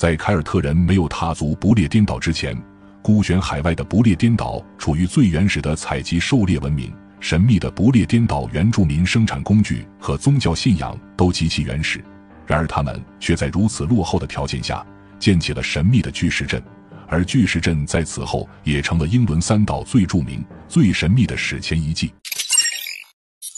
在凯尔特人没有踏足不列颠岛之前，孤悬海外的不列颠岛处于最原始的采集狩猎文明。神秘的不列颠岛原住民生产工具和宗教信仰都极其原始，然而他们却在如此落后的条件下建起了神秘的巨石阵，而巨石阵在此后也成了英伦三岛最著名、最神秘的史前遗迹。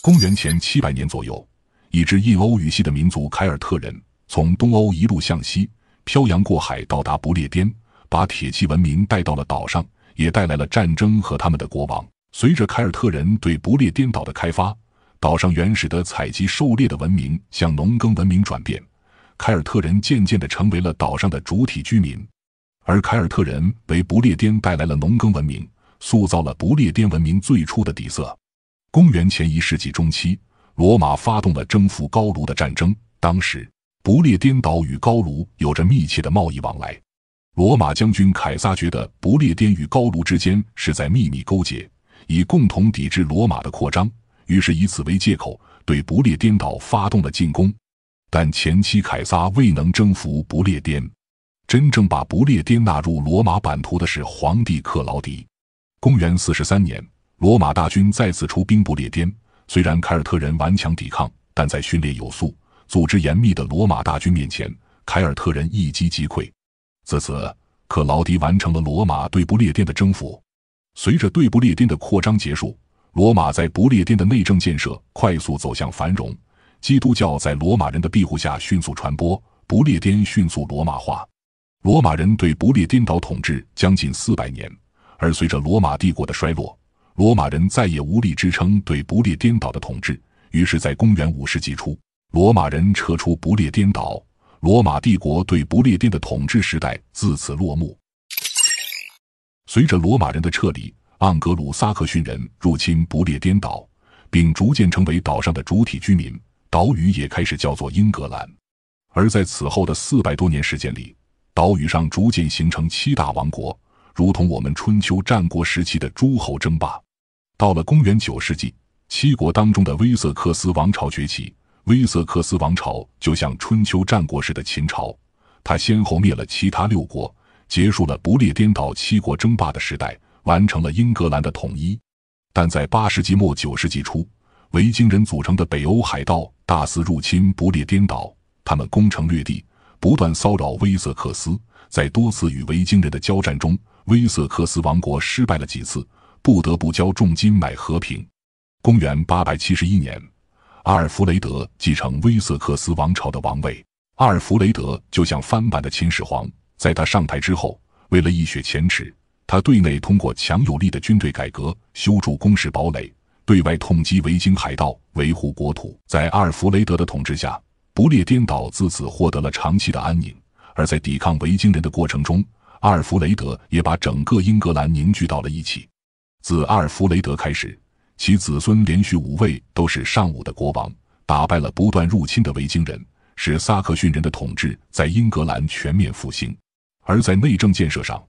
公元前七百年左右，一支印欧语系的民族凯尔特人从东欧一路向西。漂洋过海到达不列颠，把铁器文明带到了岛上，也带来了战争和他们的国王。随着凯尔特人对不列颠岛的开发，岛上原始的采集狩猎的文明向农耕文明转变。凯尔特人渐渐地成为了岛上的主体居民，而凯尔特人为不列颠带来了农耕文明，塑造了不列颠文明最初的底色。公元前一世纪中期，罗马发动了征服高卢的战争，当时。不列颠岛与高卢有着密切的贸易往来。罗马将军凯撒觉得不列颠与高卢之间是在秘密勾结，以共同抵制罗马的扩张，于是以此为借口对不列颠岛发动了进攻。但前期凯撒未能征服不列颠，真正把不列颠纳入罗马版图的是皇帝克劳迪。公元四十三年，罗马大军再次出兵不列颠，虽然凯尔特人顽强抵抗，但在训练有素。组织严密的罗马大军面前，凯尔特人一击即溃。自此，克劳迪完成了罗马对不列颠的征服。随着对不列颠的扩张结束，罗马在不列颠的内政建设快速走向繁荣。基督教在罗马人的庇护下迅速传播，不列颠迅速罗马化。罗马人对不列颠岛统治将近四百年，而随着罗马帝国的衰落，罗马人再也无力支撑对不列颠岛的统治。于是，在公元五世纪初。罗马人撤出不列颠岛，罗马帝国对不列颠的统治时代自此落幕。随着罗马人的撤离，盎格鲁撒克逊人入侵不列颠岛，并逐渐成为岛上的主体居民。岛屿也开始叫做英格兰。而在此后的四百多年时间里，岛屿上逐渐形成七大王国，如同我们春秋战国时期的诸侯争霸。到了公元九世纪，七国当中的威瑟克斯王朝崛起。威瑟克斯王朝就像春秋战国时的秦朝，他先后灭了其他六国，结束了不列颠岛七国争霸的时代，完成了英格兰的统一。但在八世纪末九世纪初，维京人组成的北欧海盗大肆入侵不列颠岛，他们攻城略地，不断骚扰威瑟克斯。在多次与维京人的交战中，威瑟克斯王国失败了几次，不得不交重金买和平。公元八百七十一年。阿尔弗雷德继承威瑟克斯王朝的王位。阿尔弗雷德就像翻版的秦始皇，在他上台之后，为了一雪前耻，他对内通过强有力的军队改革，修筑工事堡垒；对外痛击维京海盗，维护国土。在阿尔弗雷德的统治下，不列颠岛自此获得了长期的安宁。而在抵抗维京人的过程中，阿尔弗雷德也把整个英格兰凝聚到了一起。自阿尔弗雷德开始。其子孙连续五位都是尚武的国王，打败了不断入侵的维京人，使萨克逊人的统治在英格兰全面复兴。而在内政建设上，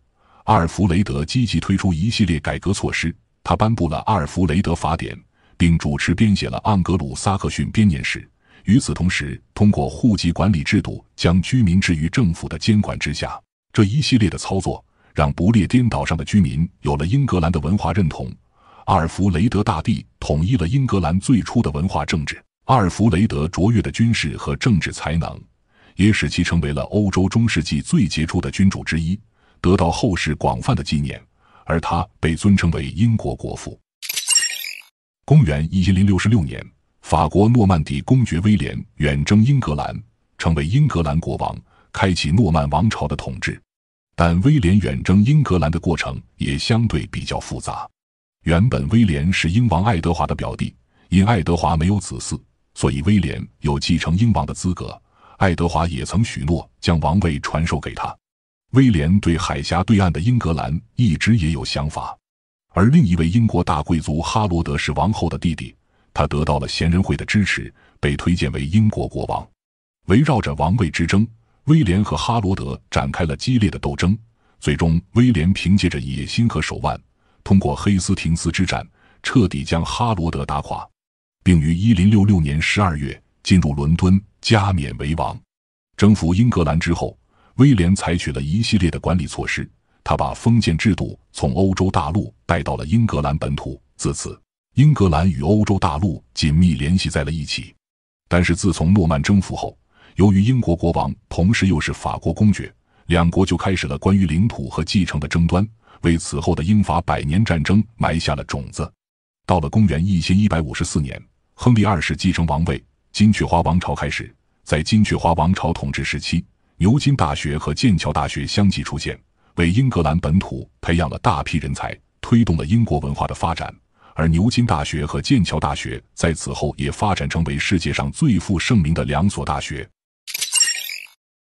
阿尔弗雷德积极推出一系列改革措施。他颁布了《阿尔弗雷德法典》，并主持编写了《盎格鲁撒克逊编年史》。与此同时，通过户籍管理制度，将居民置于政府的监管之下。这一系列的操作，让不列颠岛上的居民有了英格兰的文化认同。阿尔弗雷德大帝统一了英格兰最初的文化政治。阿尔弗雷德卓越的军事和政治才能，也使其成为了欧洲中世纪最杰出的君主之一，得到后世广泛的纪念。而他被尊称为英国国父。公元一千零六十六年，法国诺曼底公爵威廉远征英格兰，成为英格兰国王，开启诺曼王朝的统治。但威廉远征英格兰的过程也相对比较复杂。原本威廉是英王爱德华的表弟，因爱德华没有子嗣，所以威廉有继承英王的资格。爱德华也曾许诺将王位传授给他。威廉对海峡对岸的英格兰一直也有想法，而另一位英国大贵族哈罗德是王后的弟弟，他得到了贤人会的支持，被推荐为英国国王。围绕着王位之争，威廉和哈罗德展开了激烈的斗争，最终威廉凭借着野心和手腕。通过黑斯廷斯之战，彻底将哈罗德打垮，并于一零六六年十二月进入伦敦加冕为王。征服英格兰之后，威廉采取了一系列的管理措施，他把封建制度从欧洲大陆带到了英格兰本土。自此，英格兰与欧洲大陆紧密联系在了一起。但是，自从诺曼征服后，由于英国国王同时又是法国公爵，两国就开始了关于领土和继承的争端。为此后的英法百年战争埋下了种子。到了公元一千一百五十四年，亨利二世继承王位，金雀花王朝开始。在金雀花王朝统治时期，牛津大学和剑桥大学相继出现，为英格兰本土培养了大批人才，推动了英国文化的发展。而牛津大学和剑桥大学在此后也发展成为世界上最负盛名的两所大学。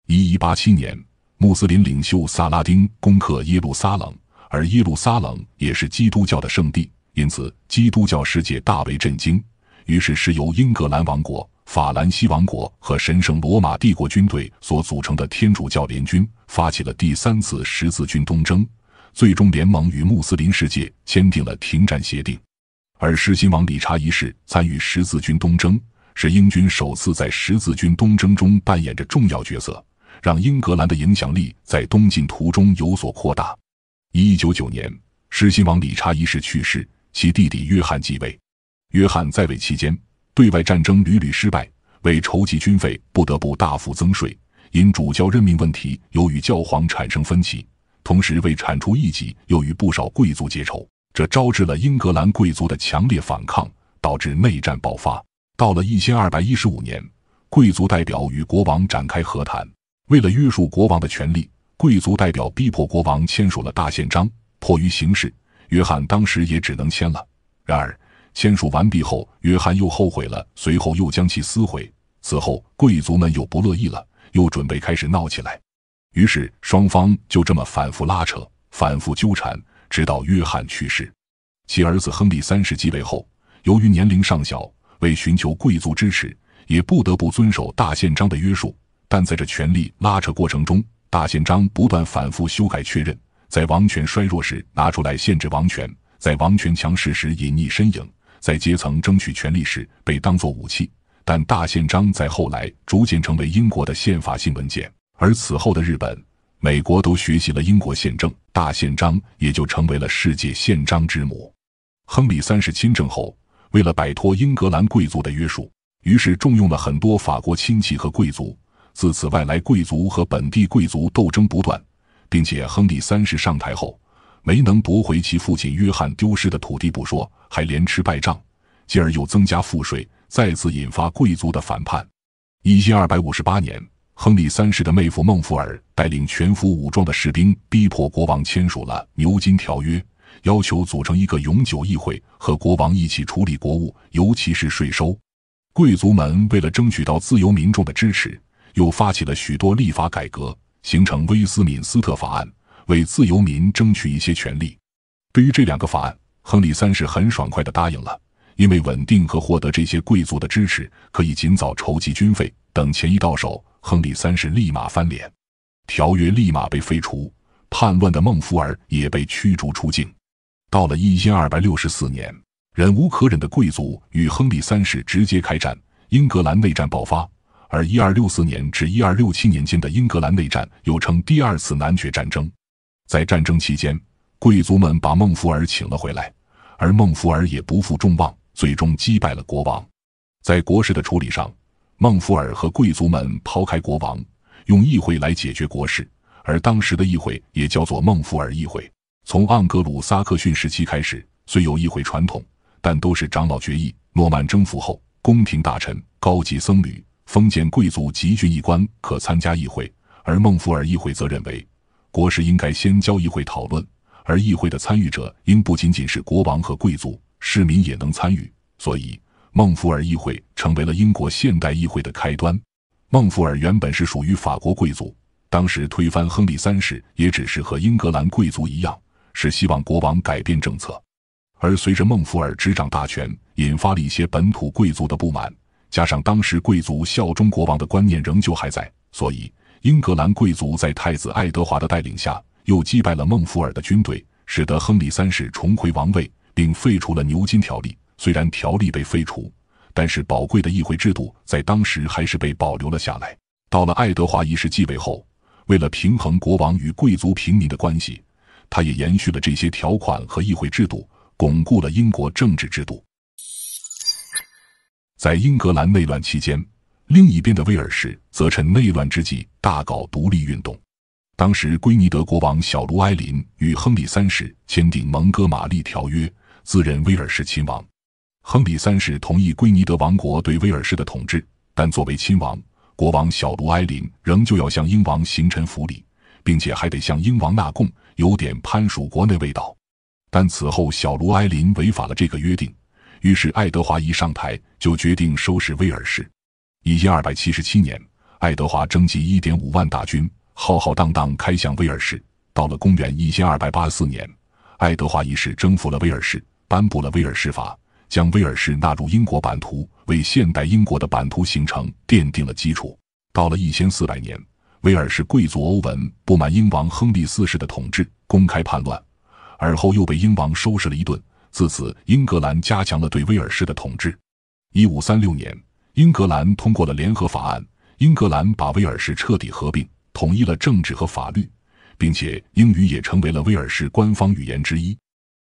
一一八七年，穆斯林领袖萨拉丁攻克耶路撒冷。而耶路撒冷也是基督教的圣地，因此基督教世界大为震惊。于是，是由英格兰王国、法兰西王国和神圣罗马帝国军队所组成的天主教联军发起了第三次十字军东征。最终，联盟与穆斯林世界签订了停战协定。而狮心王理查一世参与十字军东征，是英军首次在十字军东征中扮演着重要角色，让英格兰的影响力在东进途中有所扩大。一九九年，狮心王理查一世去世，其弟弟约翰继位。约翰在位期间，对外战争屡屡失败，为筹集军费，不得不大幅增税。因主教任命问题，又与教皇产生分歧；同时为铲除异己，又与不少贵族结仇，这招致了英格兰贵族的强烈反抗，导致内战爆发。到了一千二百一十五年，贵族代表与国王展开和谈，为了约束国王的权力。贵族代表逼迫国王签署了大宪章，迫于形势，约翰当时也只能签了。然而，签署完毕后，约翰又后悔了，随后又将其撕毁。此后，贵族们又不乐意了，又准备开始闹起来。于是，双方就这么反复拉扯，反复纠缠，直到约翰去世。其儿子亨利三世继位后，由于年龄尚小，为寻求贵族支持，也不得不遵守大宪章的约束。但在这权力拉扯过程中，大宪章不断反复修改确认，在王权衰弱时拿出来限制王权，在王权强势时隐匿身影，在阶层争取权力时被当作武器。但大宪章在后来逐渐成为英国的宪法性文件，而此后的日本、美国都学习了英国宪政，大宪章也就成为了世界宪章之母。亨利三世亲政后，为了摆脱英格兰贵族的约束，于是重用了很多法国亲戚和贵族。自此，外来贵族和本地贵族斗争不断，并且亨利三世上台后，没能夺回其父亲约翰丢失的土地不说，还连吃败仗，继而又增加赋税，再次引发贵族的反叛。一千二百五十八年，亨利三世的妹夫孟福尔带领全副武装的士兵，逼迫国王签署了《牛津条约》，要求组成一个永久议会和国王一起处理国务，尤其是税收。贵族们为了争取到自由民众的支持。又发起了许多立法改革，形成威斯敏斯特法案，为自由民争取一些权利。对于这两个法案，亨利三世很爽快地答应了，因为稳定和获得这些贵族的支持，可以尽早筹集军费。等钱一到手，亨利三世立马翻脸，条约立马被废除，叛乱的孟福尔也被驱逐出境。到了一千二百六十四年，忍无可忍的贵族与亨利三世直接开战，英格兰内战爆发。而1264年至1267年间的英格兰内战，又称第二次男爵战争。在战争期间，贵族们把孟福尔请了回来，而孟福尔也不负众望，最终击败了国王。在国事的处理上，孟福尔和贵族们抛开国王，用议会来解决国事，而当时的议会也叫做孟福尔议会。从盎格鲁撒克逊时期开始，虽有议会传统，但都是长老决议。诺曼征服后，宫廷大臣、高级僧侣。封建贵族集权一关可参加议会，而孟福尔议会则认为，国事应该先交议会讨论，而议会的参与者应不仅仅是国王和贵族，市民也能参与。所以，孟福尔议会成为了英国现代议会的开端。孟福尔原本是属于法国贵族，当时推翻亨利三世也只是和英格兰贵族一样，是希望国王改变政策。而随着孟福尔执掌大权，引发了一些本土贵族的不满。加上当时贵族效忠国王的观念仍旧还在，所以英格兰贵族在太子爱德华的带领下，又击败了孟福尔的军队，使得亨利三世重回王位，并废除了牛津条例。虽然条例被废除，但是宝贵的议会制度在当时还是被保留了下来。到了爱德华一世继位后，为了平衡国王与贵族、平民的关系，他也延续了这些条款和议会制度，巩固了英国政治制度。在英格兰内乱期间，另一边的威尔士则趁内乱之际大搞独立运动。当时，圭尼德国王小卢埃林与亨利三世签订《蒙哥马利条约》，自任威尔士亲王。亨利三世同意圭尼德王国对威尔士的统治，但作为亲王，国王小卢埃林仍旧要向英王行臣服礼，并且还得向英王纳贡，有点藩属国那味道。但此后，小卢埃林违反了这个约定。于是，爱德华一上台就决定收拾威尔士。1277年，爱德华征集1.5万大军，浩浩荡荡开向威尔士。到了公元1284年，爱德华一世征服了威尔士，颁布了威尔士法，将威尔士纳入英国版图，为现代英国的版图形成奠定了基础。到了1400年，威尔士贵族欧文不满英王亨利四世的统治，公开叛乱，而后又被英王收拾了一顿。自此，英格兰加强了对威尔士的统治。一五三六年，英格兰通过了联合法案，英格兰把威尔士彻底合并，统一了政治和法律，并且英语也成为了威尔士官方语言之一。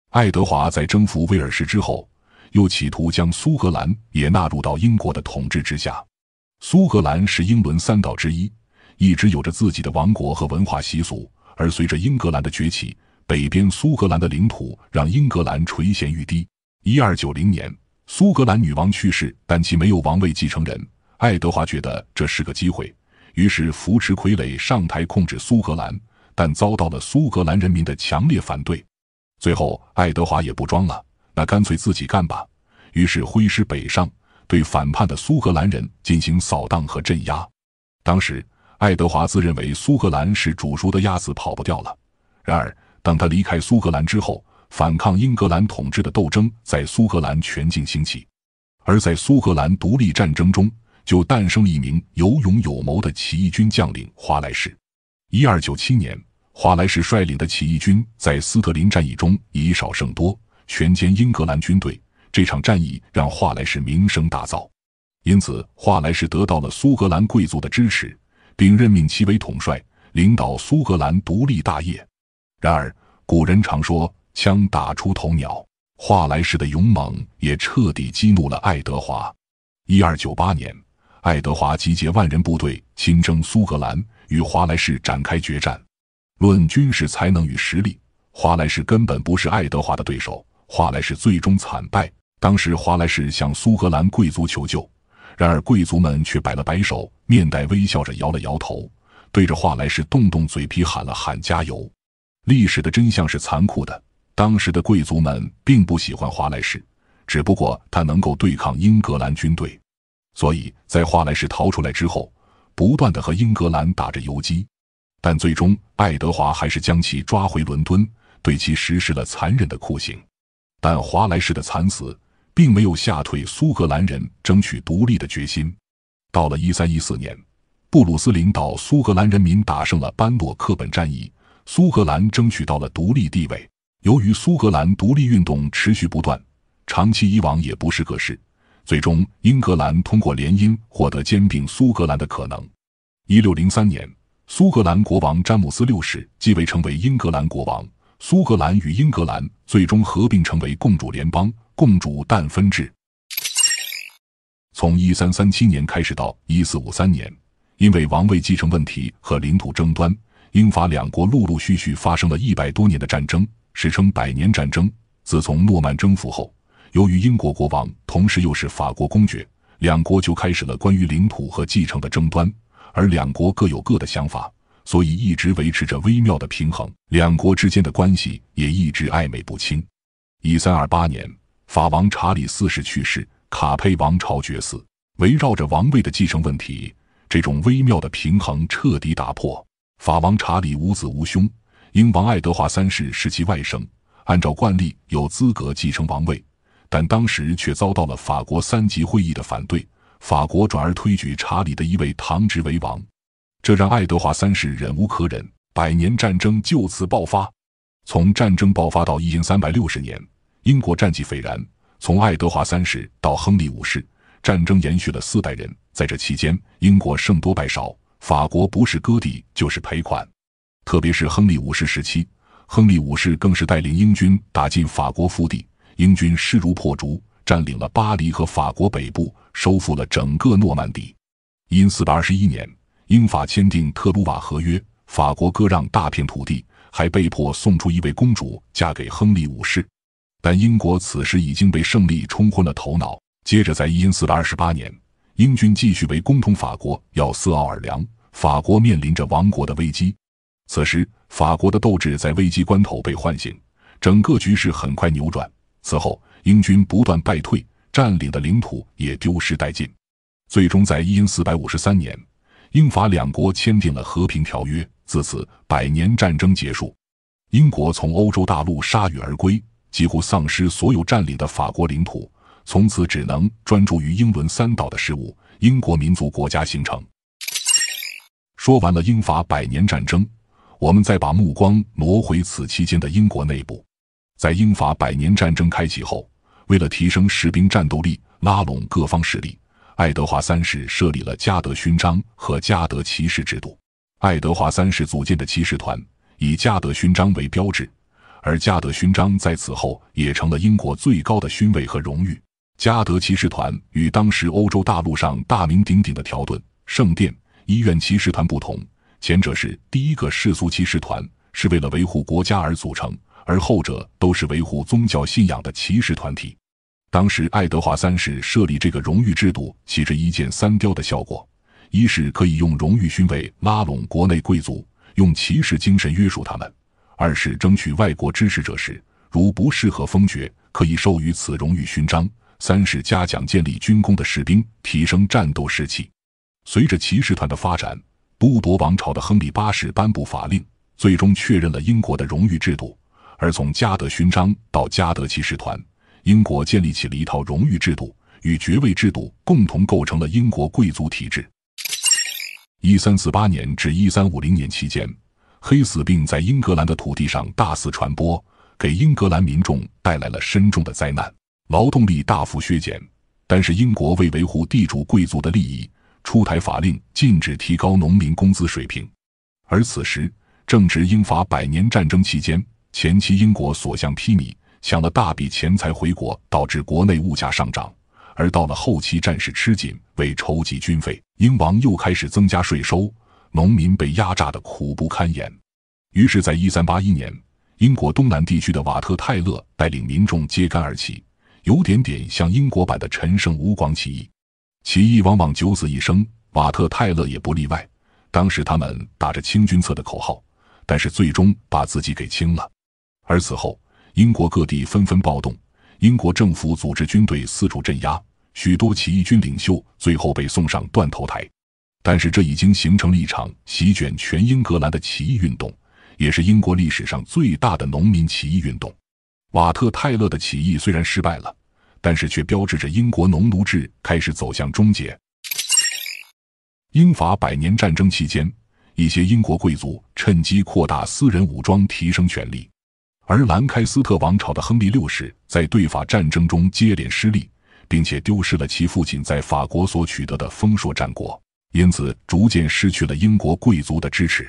爱德华在征服威尔士之后，又企图将苏格兰也纳入到英国的统治之下。苏格兰是英伦三岛之一，一直有着自己的王国和文化习俗，而随着英格兰的崛起。北边苏格兰的领土让英格兰垂涎欲滴。一二九零年，苏格兰女王去世，但其没有王位继承人。爱德华觉得这是个机会，于是扶持傀儡上台控制苏格兰，但遭到了苏格兰人民的强烈反对。最后，爱德华也不装了，那干脆自己干吧。于是挥师北上，对反叛的苏格兰人进行扫荡和镇压。当时，爱德华自认为苏格兰是煮熟的鸭子跑不掉了，然而。当他离开苏格兰之后，反抗英格兰统治的斗争在苏格兰全境兴起。而在苏格兰独立战争中，就诞生了一名有勇有谋的起义军将领华莱士。一二九七年，华莱士率领的起义军在斯特林战役中以少胜多，全歼英格兰军队。这场战役让华莱士名声大噪，因此华莱士得到了苏格兰贵族的支持，并任命其为统帅，领导苏格兰独立大业。然而，古人常说“枪打出头鸟”，华莱士的勇猛也彻底激怒了爱德华。一二九八年，爱德华集结万人部队亲征苏格兰，与华莱士展开决战。论军事才能与实力，华莱士根本不是爱德华的对手。华莱士最终惨败。当时，华莱士向苏格兰贵族求救，然而贵族们却摆了摆手，面带微笑着摇了摇头，对着华莱士动动嘴皮喊了喊“加油”。历史的真相是残酷的。当时的贵族们并不喜欢华莱士，只不过他能够对抗英格兰军队，所以在华莱士逃出来之后，不断的和英格兰打着游击。但最终，爱德华还是将其抓回伦敦，对其实施了残忍的酷刑。但华莱士的惨死，并没有吓退苏格兰人争取独立的决心。到了一三一四年，布鲁斯领导苏格兰人民打胜了班洛克本战役。苏格兰争取到了独立地位。由于苏格兰独立运动持续不断，长期以往也不是个事。最终，英格兰通过联姻获得兼并苏格兰的可能。一六零三年，苏格兰国王詹姆斯六世继位，成为英格兰国王。苏格兰与英格兰最终合并，成为共主联邦，共主但分制。从一三三七年开始到一四五三年，因为王位继承问题和领土争端。英法两国陆陆续续发生了一百多年的战争，史称百年战争。自从诺曼征服后，由于英国国王同时又是法国公爵，两国就开始了关于领土和继承的争端，而两国各有各的想法，所以一直维持着微妙的平衡。两国之间的关系也一直暧昧不清。一三二八年，法王查理四世去世，卡佩王朝绝嗣，围绕着王位的继承问题，这种微妙的平衡彻底打破。法王查理无子无兄，英王爱德华三世是其外甥，按照惯例有资格继承王位，但当时却遭到了法国三级会议的反对。法国转而推举查理的一位堂侄为王，这让爱德华三世忍无可忍，百年战争就此爆发。从战争爆发到一千三百六十年，英国战绩斐然。从爱德华三世到亨利五世，战争延续了四代人，在这期间，英国胜多败少。法国不是割地就是赔款，特别是亨利五世时期，亨利五世更是带领英军打进法国腹地，英军势如破竹，占领了巴黎和法国北部，收复了整个诺曼底。因四百二十一年，英法签订特鲁瓦合约，法国割让大片土地，还被迫送出一位公主嫁给亨利五世。但英国此时已经被胜利冲昏了头脑，接着在一四百二十八年，英军继续围攻通法国要塞奥尔良。法国面临着亡国的危机，此时法国的斗志在危机关头被唤醒，整个局势很快扭转。此后，英军不断败退，占领的领土也丢失殆尽。最终，在一英四百五十三年，英法两国签订了和平条约，自此百年战争结束。英国从欧洲大陆铩羽而归，几乎丧失所有占领的法国领土，从此只能专注于英伦三岛的事务。英国民族国家形成。说完了英法百年战争，我们再把目光挪回此期间的英国内部。在英法百年战争开启后，为了提升士兵战斗力、拉拢各方势力，爱德华三世设立了加德勋章和加德骑士制度。爱德华三世组建的骑士团以加德勋章为标志，而加德勋章在此后也成了英国最高的勋位和荣誉。加德骑士团与当时欧洲大陆上大名鼎鼎的条顿圣殿。医院骑士团不同，前者是第一个世俗骑士团，是为了维护国家而组成，而后者都是维护宗教信仰的骑士团体。当时，爱德华三世设立这个荣誉制度，起着一箭三雕的效果：一是可以用荣誉勋位拉拢国内贵族，用骑士精神约束他们；二是争取外国支持者时，如不适合封爵，可以授予此荣誉勋章；三是嘉奖建立军功的士兵，提升战斗士气。随着骑士团的发展，都铎王朝的亨利八世颁布法令，最终确认了英国的荣誉制度。而从加德勋章到加德骑士团，英国建立起了一套荣誉制度，与爵位制度共同构成了英国贵族体制。一三四八年至一三五零年期间，黑死病在英格兰的土地上大肆传播，给英格兰民众带来了深重的灾难，劳动力大幅削减。但是，英国为维护地主贵族的利益。出台法令禁止提高农民工资水平，而此时正值英法百年战争期间，前期英国所向披靡，抢了大笔钱财回国，导致国内物价上涨；而到了后期，战事吃紧，为筹集军费，英王又开始增加税收，农民被压榨的苦不堪言。于是，在一三八一年，英国东南地区的瓦特泰勒带领民众揭竿而起，有点点像英国版的陈胜吴广起义。起义往往九死一生，瓦特泰勒也不例外。当时他们打着清君侧的口号，但是最终把自己给清了。而此后，英国各地纷纷暴动，英国政府组织军队四处镇压，许多起义军领袖最后被送上断头台。但是这已经形成了一场席卷全英格兰的起义运动，也是英国历史上最大的农民起义运动。瓦特泰勒的起义虽然失败了。但是却标志着英国农奴制开始走向终结。英法百年战争期间，一些英国贵族趁机扩大私人武装，提升权力。而兰开斯特王朝的亨利六世在对法战争中接连失利，并且丢失了其父亲在法国所取得的丰硕战果，因此逐渐失去了英国贵族的支持。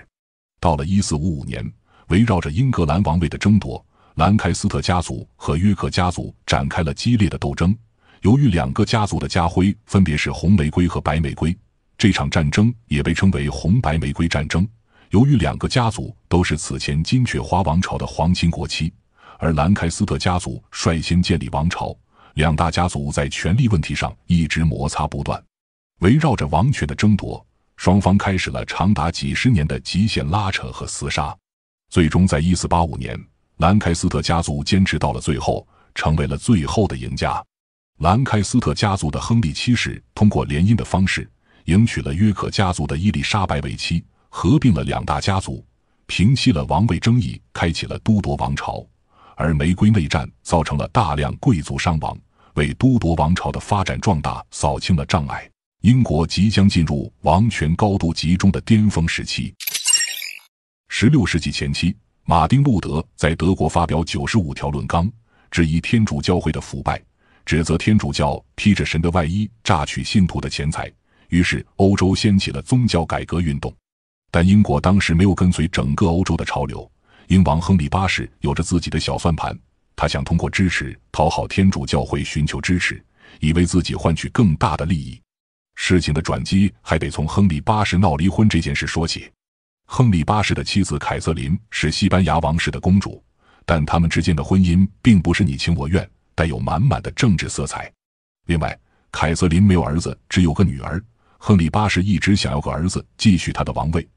到了1455年，围绕着英格兰王位的争夺。兰开斯特家族和约克家族展开了激烈的斗争。由于两个家族的家徽分别是红玫瑰和白玫瑰，这场战争也被称为“红白玫瑰战争”。由于两个家族都是此前金雀花王朝的皇亲国戚，而兰开斯特家族率先建立王朝，两大家族在权力问题上一直摩擦不断。围绕着王权的争夺，双方开始了长达几十年的极限拉扯和厮杀，最终在一四八五年。兰开斯特家族坚持到了最后，成为了最后的赢家。兰开斯特家族的亨利七世通过联姻的方式迎娶了约克家族的伊丽莎白为妻，合并了两大家族，平息了王位争议，开启了都铎王朝。而玫瑰内战造成了大量贵族伤亡，为都铎王朝的发展壮大扫清了障碍。英国即将进入王权高度集中的巅峰时期。十六世纪前期。马丁·路德在德国发表《九十五条论纲》，质疑天主教会的腐败，指责天主教披着神的外衣榨取信徒的钱财。于是，欧洲掀起了宗教改革运动。但英国当时没有跟随整个欧洲的潮流，英王亨利八世有着自己的小算盘，他想通过支持讨好天主教会，寻求支持，以为自己换取更大的利益。事情的转机还得从亨利八世闹离婚这件事说起。亨利八世的妻子凯瑟琳是西班牙王室的公主，但他们之间的婚姻并不是你情我愿，带有满满的政治色彩。另外，凯瑟琳没有儿子，只有个女儿。亨利八世一直想要个儿子，继续他的王位。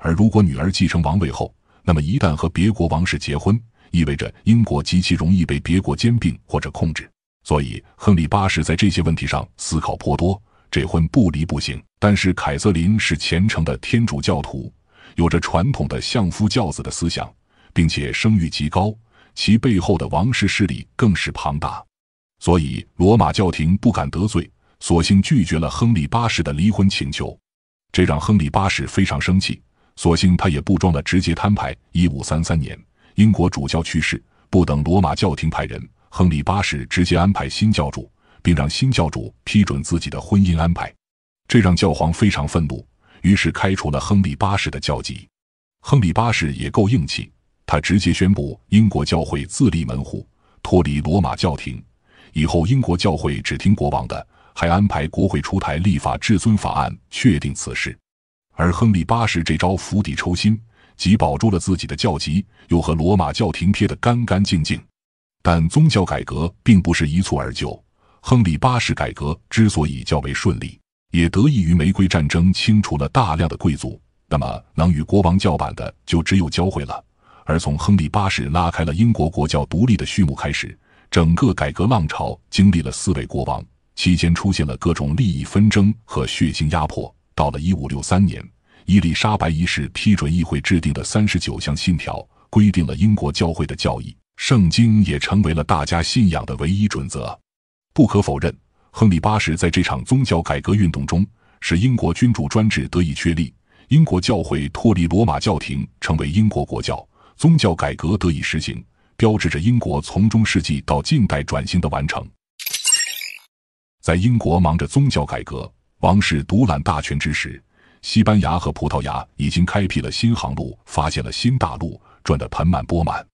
而如果女儿继承王位后，那么一旦和别国王室结婚，意味着英国极其容易被别国兼并或者控制。所以，亨利八世在这些问题上思考颇多，这婚不离不行。但是，凯瑟琳是虔诚的天主教徒。有着传统的相夫教子的思想，并且声誉极高，其背后的王室势力更是庞大，所以罗马教廷不敢得罪，索性拒绝了亨利八世的离婚请求，这让亨利八世非常生气，索性他也不装了，直接摊牌。一五三三年，英国主教去世，不等罗马教廷派人，亨利八世直接安排新教主，并让新教主批准自己的婚姻安排，这让教皇非常愤怒。于是开除了亨利八世的教籍，亨利八世也够硬气，他直接宣布英国教会自立门户，脱离罗马教廷，以后英国教会只听国王的，还安排国会出台《立法至尊法案》确定此事。而亨利八世这招釜底抽薪，既保住了自己的教籍，又和罗马教廷撇得干干净净。但宗教改革并不是一蹴而就，亨利八世改革之所以较为顺利。也得益于玫瑰战争清除了大量的贵族，那么能与国王叫板的就只有教会了。而从亨利八世拉开了英国国教独立的序幕开始，整个改革浪潮经历了四位国王，期间出现了各种利益纷争和血腥压迫。到了1563年，伊丽莎白一世批准议会制定的《三十九项信条》，规定了英国教会的教义，圣经也成为了大家信仰的唯一准则。不可否认。亨利八世在这场宗教改革运动中，使英国君主专制得以确立，英国教会脱离罗马教廷，成为英国国教，宗教改革得以实行，标志着英国从中世纪到近代转型的完成。在英国忙着宗教改革、王室独揽大权之时，西班牙和葡萄牙已经开辟了新航路，发现了新大陆，赚得盆满钵满。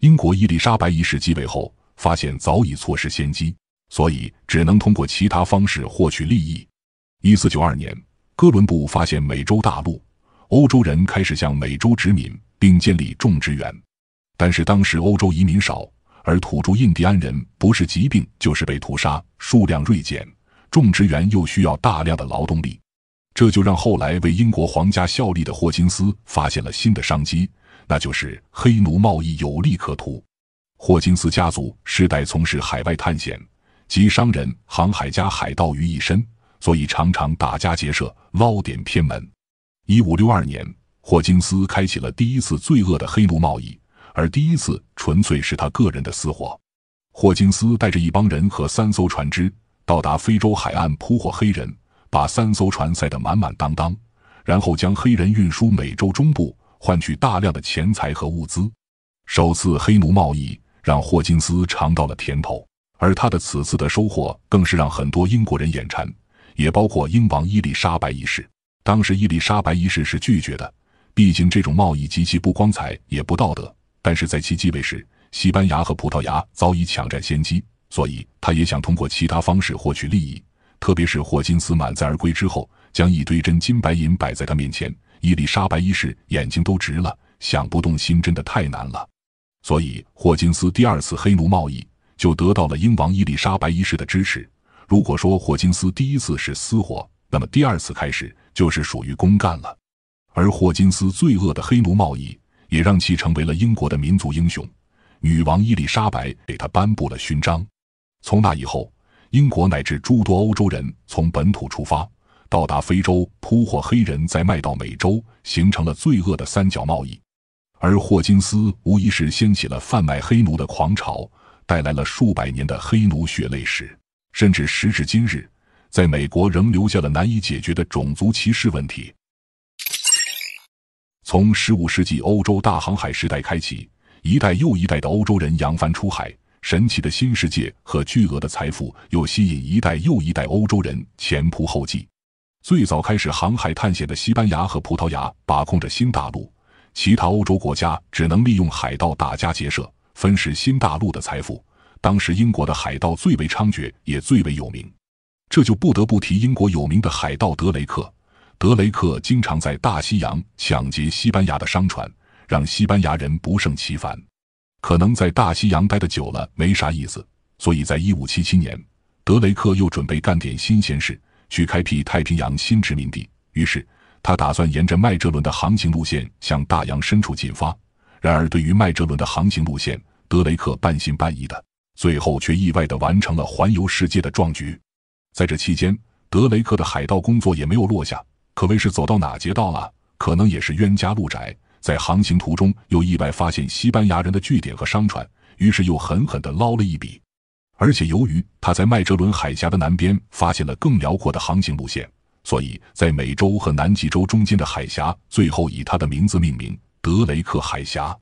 英国伊丽莎白一世继位后，发现早已错失先机。所以只能通过其他方式获取利益。一四九二年，哥伦布发现美洲大陆，欧洲人开始向美洲殖民并建立种植园。但是当时欧洲移民少，而土著印第安人不是疾病就是被屠杀，数量锐减。种植园又需要大量的劳动力，这就让后来为英国皇家效力的霍金斯发现了新的商机，那就是黑奴贸易有利可图。霍金斯家族世代从事海外探险。集商人、航海家、海盗于一身，所以常常打家劫舍，捞点偏门。一五六二年，霍金斯开启了第一次罪恶的黑奴贸易，而第一次纯粹是他个人的私活。霍金斯带着一帮人和三艘船只到达非洲海岸，扑获黑人，把三艘船塞得满满当当，然后将黑人运输美洲中部，换取大量的钱财和物资。首次黑奴贸易让霍金斯尝到了甜头。而他的此次的收获更是让很多英国人眼馋，也包括英王伊丽莎白一世。当时伊丽莎白一世是拒绝的，毕竟这种贸易极其不光彩也不道德。但是在其继位时，西班牙和葡萄牙早已抢占先机，所以他也想通过其他方式获取利益。特别是霍金斯满载而归之后，将一堆真金白银摆在他面前，伊丽莎白一世眼睛都直了，想不动心真的太难了。所以霍金斯第二次黑奴贸易。就得到了英王伊丽莎白一世的支持。如果说霍金斯第一次是私活，那么第二次开始就是属于公干了。而霍金斯罪恶的黑奴贸易，也让其成为了英国的民族英雄。女王伊丽莎白给他颁布了勋章。从那以后，英国乃至诸多欧洲人从本土出发，到达非洲扑火黑人，再卖到美洲，形成了罪恶的三角贸易。而霍金斯无疑是掀起了贩卖黑奴的狂潮。带来了数百年的黑奴血泪史，甚至时至今日，在美国仍留下了难以解决的种族歧视问题。从15世纪欧洲大航海时代开启，一代又一代的欧洲人扬帆出海，神奇的新世界和巨额的财富又吸引一代又一代欧洲人前仆后继。最早开始航海探险的西班牙和葡萄牙把控着新大陆，其他欧洲国家只能利用海盗打家劫舍。分食新大陆的财富，当时英国的海盗最为猖獗，也最为有名。这就不得不提英国有名的海盗德雷克。德雷克经常在大西洋抢劫西班牙的商船，让西班牙人不胜其烦。可能在大西洋待的久了没啥意思，所以在一五七七年，德雷克又准备干点新鲜事，去开辟太平洋新殖民地。于是他打算沿着麦哲伦的航行路线向大洋深处进发。然而，对于麦哲伦的航行路线，德雷克半信半疑的，最后却意外地完成了环游世界的壮举。在这期间，德雷克的海盗工作也没有落下，可谓是走到哪劫到哪。可能也是冤家路窄，在航行途中又意外发现西班牙人的据点和商船，于是又狠狠地捞了一笔。而且，由于他在麦哲伦海峡的南边发现了更辽阔的航行路线，所以在美洲和南极洲中间的海峡最后以他的名字命名。德雷克海峡，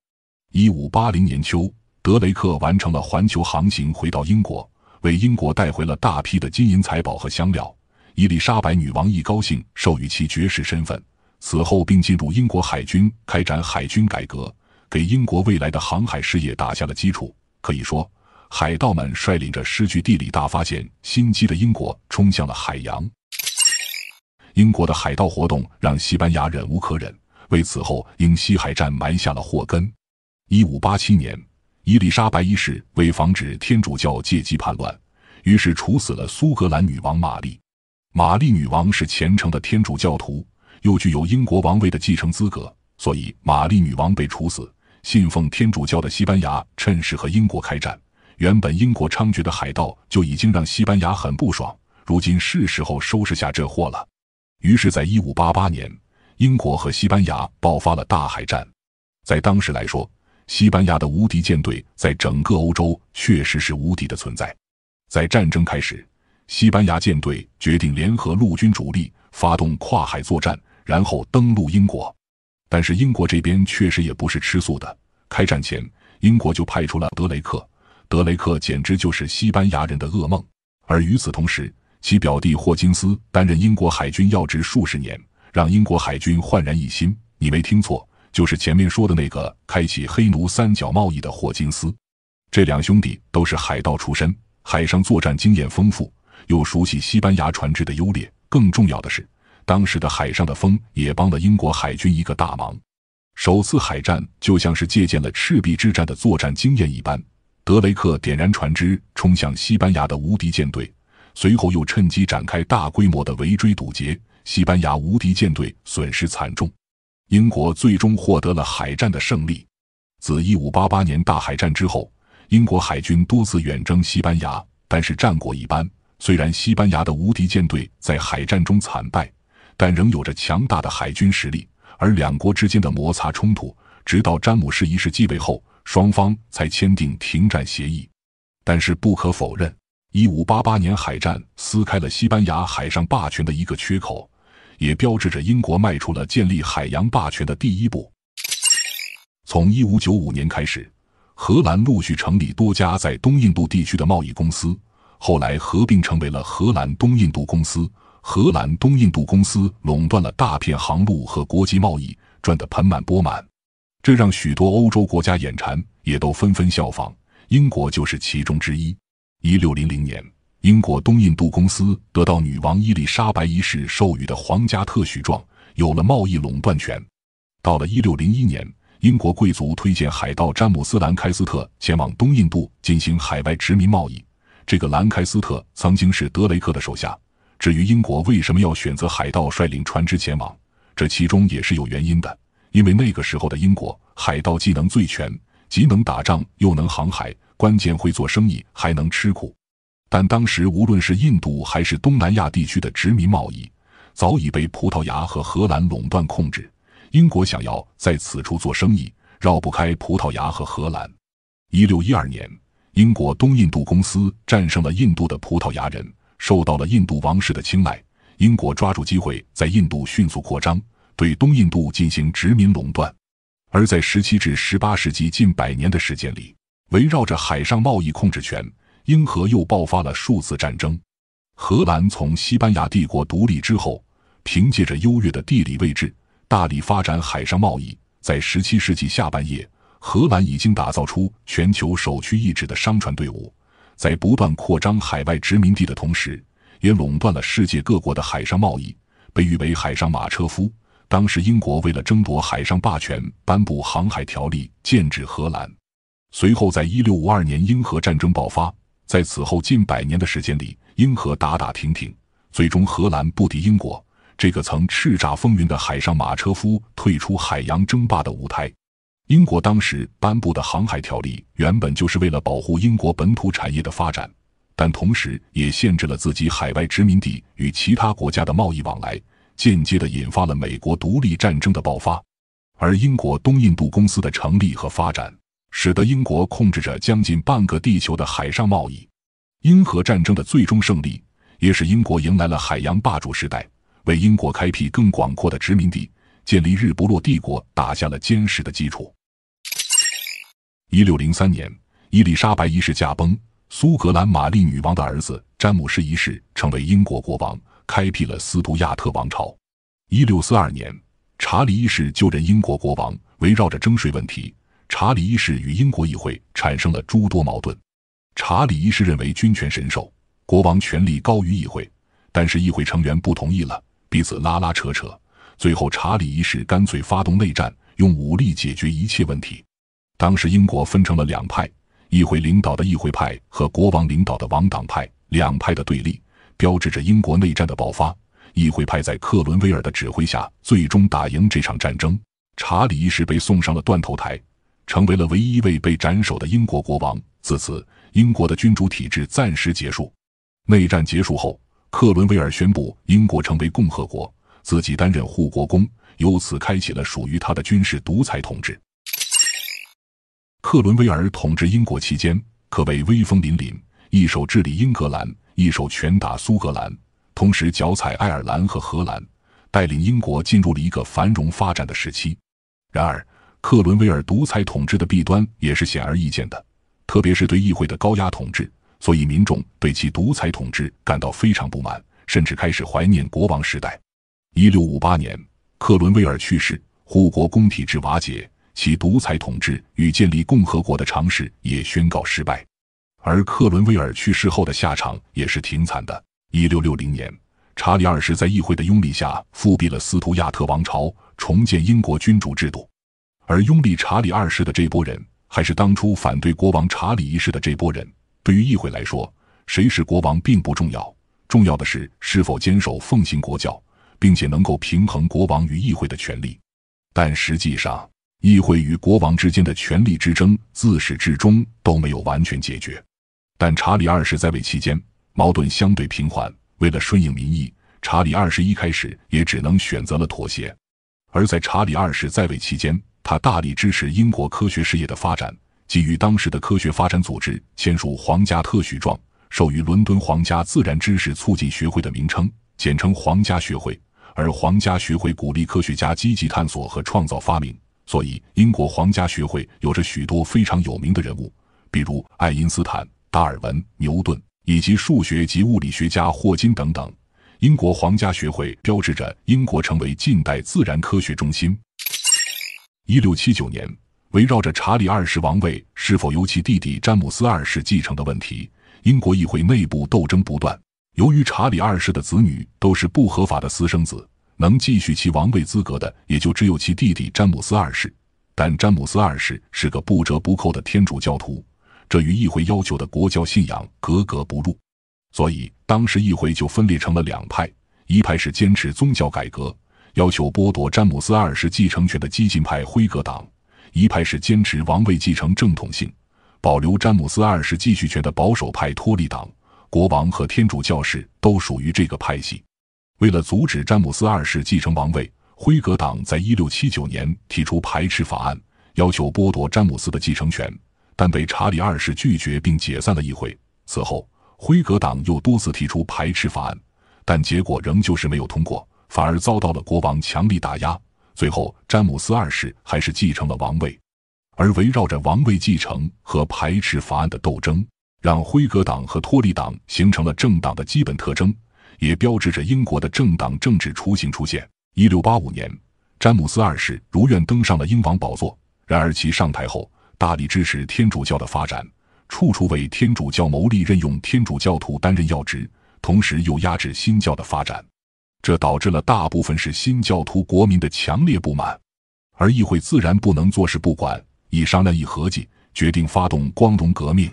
一五八零年秋，德雷克完成了环球航行，回到英国，为英国带回了大批的金银财宝和香料。伊丽莎白女王一高兴，授予其爵士身份。此后，并进入英国海军，开展海军改革，给英国未来的航海事业打下了基础。可以说，海盗们率领着失去地理大发现心机的英国，冲向了海洋。英国的海盗活动让西班牙忍无可忍。为此后英西海战埋下了祸根。一五八七年，伊丽莎白一世为防止天主教借机叛乱，于是处死了苏格兰女王玛丽。玛丽女王是虔诚的天主教徒，又具有英国王位的继承资格，所以玛丽女王被处死。信奉天主教的西班牙趁势和英国开战。原本英国猖獗的海盗就已经让西班牙很不爽，如今是时候收拾下这货了。于是，在一五八八年。英国和西班牙爆发了大海战，在当时来说，西班牙的无敌舰队在整个欧洲确实是无敌的存在。在战争开始，西班牙舰队决定联合陆军主力，发动跨海作战，然后登陆英国。但是英国这边确实也不是吃素的，开战前，英国就派出了德雷克。德雷克简直就是西班牙人的噩梦。而与此同时，其表弟霍金斯担任英国海军要职数十年。让英国海军焕然一新，你没听错，就是前面说的那个开启黑奴三角贸易的霍金斯。这两兄弟都是海盗出身，海上作战经验丰富，又熟悉西班牙船只的优劣。更重要的是，当时的海上的风也帮了英国海军一个大忙。首次海战就像是借鉴了赤壁之战的作战经验一般，德雷克点燃船只冲向西班牙的无敌舰队，随后又趁机展开大规模的围追堵截。西班牙无敌舰队损失惨重，英国最终获得了海战的胜利。自一五八八年大海战之后，英国海军多次远征西班牙，但是战果一般。虽然西班牙的无敌舰队在海战中惨败，但仍有着强大的海军实力。而两国之间的摩擦冲突，直到詹姆士一世继位后，双方才签订停战协议。但是不可否认，一五八八年海战撕开了西班牙海上霸权的一个缺口。也标志着英国迈出了建立海洋霸权的第一步。从1595年开始，荷兰陆续成立多家在东印度地区的贸易公司，后来合并成为了荷兰东印度公司。荷兰东印度公司垄断了大片航路和国际贸易，赚得盆满钵满，这让许多欧洲国家眼馋，也都纷纷效仿。英国就是其中之一。1600年。英国东印度公司得到女王伊丽莎白一世授予的皇家特许状，有了贸易垄断权。到了一六零一年，英国贵族推荐海盗詹姆斯·兰开斯特前往东印度进行海外殖民贸易。这个兰开斯特曾经是德雷克的手下。至于英国为什么要选择海盗率领船只前往，这其中也是有原因的。因为那个时候的英国，海盗技能最全，既能打仗，又能航海，关键会做生意，还能吃苦。但当时，无论是印度还是东南亚地区的殖民贸易，早已被葡萄牙和荷兰垄断控制。英国想要在此处做生意，绕不开葡萄牙和荷兰。一六一二年，英国东印度公司战胜了印度的葡萄牙人，受到了印度王室的青睐。英国抓住机会，在印度迅速扩张，对东印度进行殖民垄断。而在十七至十八世纪近百年的时间里，围绕着海上贸易控制权。英荷又爆发了数字战争。荷兰从西班牙帝国独立之后，凭借着优越的地理位置，大力发展海上贸易。在十七世纪下半叶，荷兰已经打造出全球首屈一指的商船队伍，在不断扩张海外殖民地的同时，也垄断了世界各国的海上贸易，被誉为“海上马车夫”。当时，英国为了争夺海上霸权，颁布航海条例，建制荷兰。随后，在一六五二年，英荷战争爆发。在此后近百年的时间里，英荷打打停停，最终荷兰不敌英国，这个曾叱咤风云的海上马车夫退出海洋争霸的舞台。英国当时颁布的航海条例，原本就是为了保护英国本土产业的发展，但同时也限制了自己海外殖民地与其他国家的贸易往来，间接的引发了美国独立战争的爆发，而英国东印度公司的成立和发展。使得英国控制着将近半个地球的海上贸易，英荷战争的最终胜利也使英国迎来了海洋霸主时代，为英国开辟更广阔的殖民地、建立日不落帝国打下了坚实的基础。一六零三年，伊丽莎白一世驾崩，苏格兰玛丽女王的儿子詹姆士一世成为英国国王，开辟了斯图亚特王朝。一六四二年，查理一世就任英国国王，围绕着征税问题。查理一世与英国议会产生了诸多矛盾。查理一世认为君权神授，国王权力高于议会，但是议会成员不同意了，彼此拉拉扯扯。最后，查理一世干脆发动内战，用武力解决一切问题。当时，英国分成了两派：议会领导的议会派和国王领导的王党派。两派的对立标志着英国内战的爆发。议会派在克伦威尔的指挥下，最终打赢这场战争。查理一世被送上了断头台。成为了唯一一位被斩首的英国国王。自此，英国的君主体制暂时结束。内战结束后，克伦威尔宣布英国成为共和国，自己担任护国公，由此开启了属于他的军事独裁统治。克伦威尔统治英国期间可谓威风凛凛，一手治理英格兰，一手拳打苏格兰，同时脚踩爱尔兰和荷兰，带领英国进入了一个繁荣发展的时期。然而，克伦威尔独裁统治的弊端也是显而易见的，特别是对议会的高压统治，所以民众对其独裁统治感到非常不满，甚至开始怀念国王时代。一六五八年，克伦威尔去世，护国公体制瓦解，其独裁统治与建立共和国的尝试也宣告失败。而克伦威尔去世后的下场也是挺惨的。一六六零年，查理二世在议会的拥立下复辟了斯图亚特王朝，重建英国君主制度。而拥立查理二世的这波人，还是当初反对国王查理一世的这波人。对于议会来说，谁是国王并不重要，重要的是是否坚守奉行国教，并且能够平衡国王与议会的权利。但实际上，议会与国王之间的权力之争自始至终都没有完全解决。但查理二世在位期间，矛盾相对平缓。为了顺应民意，查理二世一开始也只能选择了妥协。而在查理二世在位期间，他大力支持英国科学事业的发展，基于当时的科学发展组织签署皇家特许状，授予伦敦皇家自然知识促进学会的名称，简称皇家学会。而皇家学会鼓励科学家积极探索和创造发明，所以英国皇家学会有着许多非常有名的人物，比如爱因斯坦、达尔文、牛顿以及数学及物理学家霍金等等。英国皇家学会标志着英国成为近代自然科学中心。一六七九年，围绕着查理二世王位是否由其弟弟詹姆斯二世继承的问题，英国议会内部斗争不断。由于查理二世的子女都是不合法的私生子，能继续其王位资格的也就只有其弟弟詹姆斯二世。但詹姆斯二世是个不折不扣的天主教徒，这与议会要求的国教信仰格格不入，所以当时议会就分裂成了两派：一派是坚持宗教改革。要求剥夺詹姆斯二世继承权的激进派辉格党，一派是坚持王位继承正统性、保留詹姆斯二世继续权的保守派托利党。国王和天主教士都属于这个派系。为了阻止詹姆斯二世继承王位，辉格党在一六七九年提出排斥法案，要求剥夺詹姆斯的继承权，但被查理二世拒绝并解散了议会。此后，辉格党又多次提出排斥法案，但结果仍旧是没有通过。反而遭到了国王强力打压，最后詹姆斯二世还是继承了王位。而围绕着王位继承和排斥法案的斗争，让辉格党和托利党形成了政党的基本特征，也标志着英国的政党政治雏形出现。一六八五年，詹姆斯二世如愿登上了英王宝座。然而，其上台后大力支持天主教的发展，处处为天主教谋利，任用天主教徒担任要职，同时又压制新教的发展。这导致了大部分是新教徒国民的强烈不满，而议会自然不能坐视不管。一商量一合计，决定发动光荣革命。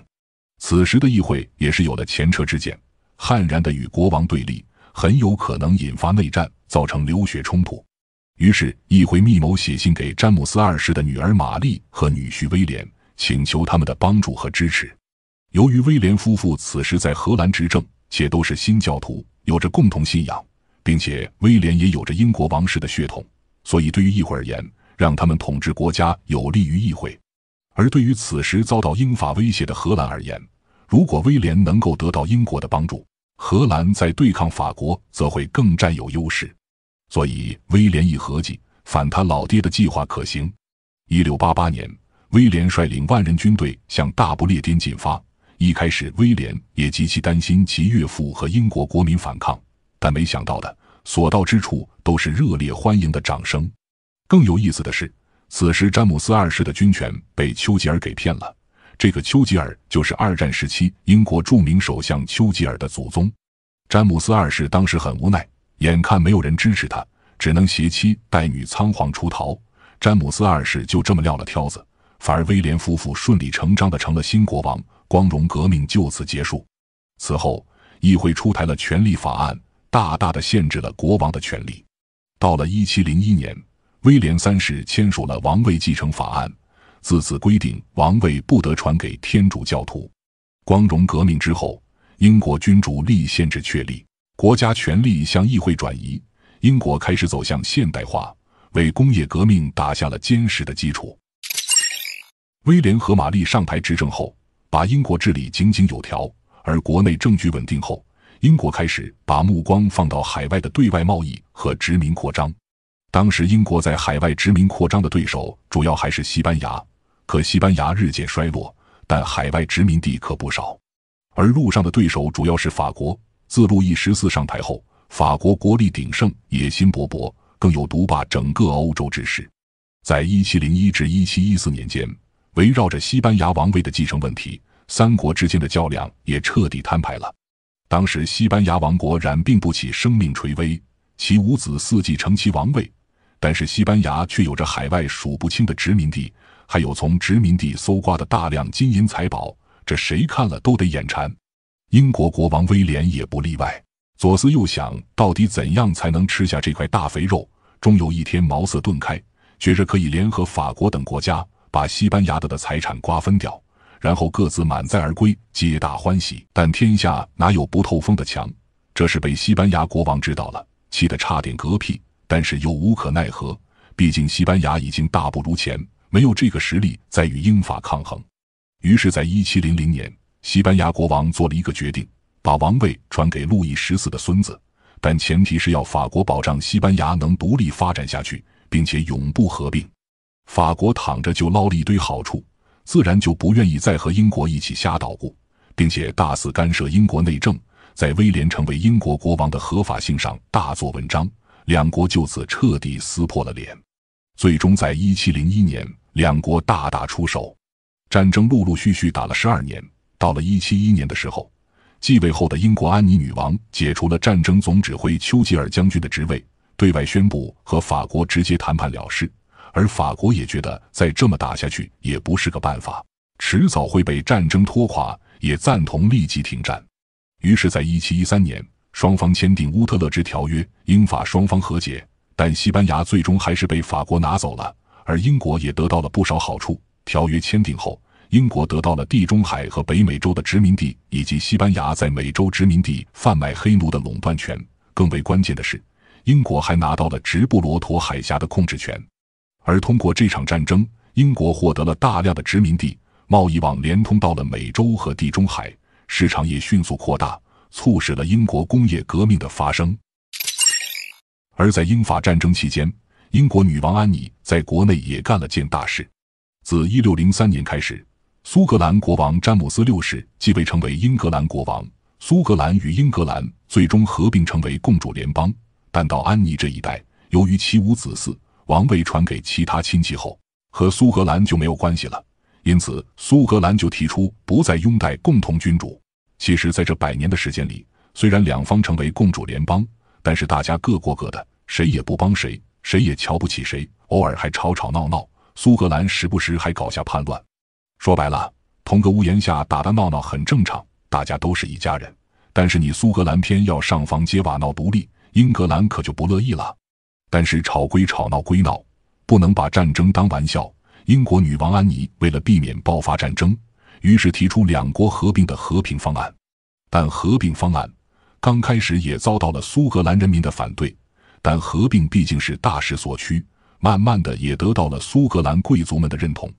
此时的议会也是有了前车之鉴，悍然的与国王对立，很有可能引发内战，造成流血冲突。于是，议会密谋写信给詹姆斯二世的女儿玛丽和女婿威廉，请求他们的帮助和支持。由于威廉夫妇此时在荷兰执政，且都是新教徒，有着共同信仰。并且威廉也有着英国王室的血统，所以对于议会而言，让他们统治国家有利于议会；而对于此时遭到英法威胁的荷兰而言，如果威廉能够得到英国的帮助，荷兰在对抗法国则会更占有优势。所以威廉一合计，反他老爹的计划可行。一六八八年，威廉率领万人军队向大不列颠进发。一开始，威廉也极其担心其岳父和英国国民反抗。但没想到的，所到之处都是热烈欢迎的掌声。更有意思的是，此时詹姆斯二世的军权被丘吉尔给骗了。这个丘吉尔就是二战时期英国著名首相丘吉尔的祖宗。詹姆斯二世当时很无奈，眼看没有人支持他，只能携妻带女仓皇出逃。詹姆斯二世就这么撂了挑子，反而威廉夫妇顺理成章的成了新国王。光荣革命就此结束。此后，议会出台了《权力法案》。大大的限制了国王的权利。到了一七零一年，威廉三世签署了《王位继承法案》，自此规定王位不得传给天主教徒。光荣革命之后，英国君主立宪制确立，国家权力向议会转移，英国开始走向现代化，为工业革命打下了坚实的基础。威廉和玛丽上台执政后，把英国治理井井有条，而国内政局稳定后。英国开始把目光放到海外的对外贸易和殖民扩张。当时，英国在海外殖民扩张的对手主要还是西班牙，可西班牙日渐衰落，但海外殖民地可不少。而陆上的对手主要是法国。自路易十四上台后，法国国力鼎盛，野心勃勃，更有独霸整个欧洲之势。在1701至1714年间，围绕着西班牙王位的继承问题，三国之间的较量也彻底摊牌了。当时，西班牙王国染病不起，生命垂危，其五子四继承其王位。但是，西班牙却有着海外数不清的殖民地，还有从殖民地搜刮的大量金银财宝，这谁看了都得眼馋。英国国王威廉也不例外，左思右想，到底怎样才能吃下这块大肥肉？终有一天，茅塞顿开，觉着可以联合法国等国家，把西班牙的的财产瓜分掉。然后各自满载而归，皆大欢喜。但天下哪有不透风的墙？这是被西班牙国王知道了，气得差点嗝屁，但是又无可奈何。毕竟西班牙已经大不如前，没有这个实力再与英法抗衡。于是，在一七零零年，西班牙国王做了一个决定，把王位传给路易十四的孙子，但前提是要法国保障西班牙能独立发展下去，并且永不合并。法国躺着就捞了一堆好处。自然就不愿意再和英国一起瞎捣鼓，并且大肆干涉英国内政，在威廉成为英国国王的合法性上大做文章。两国就此彻底撕破了脸，最终在一七零一年，两国大打出手。战争陆陆续续打了十二年，到了一七一年的时候，继位后的英国安妮女王解除了战争总指挥丘吉尔将军的职位，对外宣布和法国直接谈判了事。而法国也觉得再这么打下去也不是个办法，迟早会被战争拖垮，也赞同立即停战。于是，在1713年，双方签订《乌特勒支条约》，英法双方和解。但西班牙最终还是被法国拿走了，而英国也得到了不少好处。条约签订后，英国得到了地中海和北美洲的殖民地，以及西班牙在美洲殖民地贩卖黑奴的垄断权。更为关键的是，英国还拿到了直布罗陀海峡的控制权。而通过这场战争，英国获得了大量的殖民地，贸易网连通到了美洲和地中海，市场也迅速扩大，促使了英国工业革命的发生。而在英法战争期间，英国女王安妮在国内也干了件大事。自一六零三年开始，苏格兰国王詹姆斯六世即被称为英格兰国王，苏格兰与英格兰最终合并成为共主联邦。但到安妮这一代，由于其无子嗣。王位传给其他亲戚后，和苏格兰就没有关系了，因此苏格兰就提出不再拥戴共同君主。其实，在这百年的时间里，虽然两方成为共主联邦，但是大家各过各的，谁也不帮谁，谁也瞧不起谁，偶尔还吵吵闹闹。苏格兰时不时还搞下叛乱。说白了，同个屋檐下打打闹闹很正常，大家都是一家人。但是你苏格兰偏要上房揭瓦闹独立，英格兰可就不乐意了。但是吵归吵，闹归闹，不能把战争当玩笑。英国女王安妮为了避免爆发战争，于是提出两国合并的和平方案。但合并方案刚开始也遭到了苏格兰人民的反对，但合并毕竟是大势所趋，慢慢的也得到了苏格兰贵族们的认同。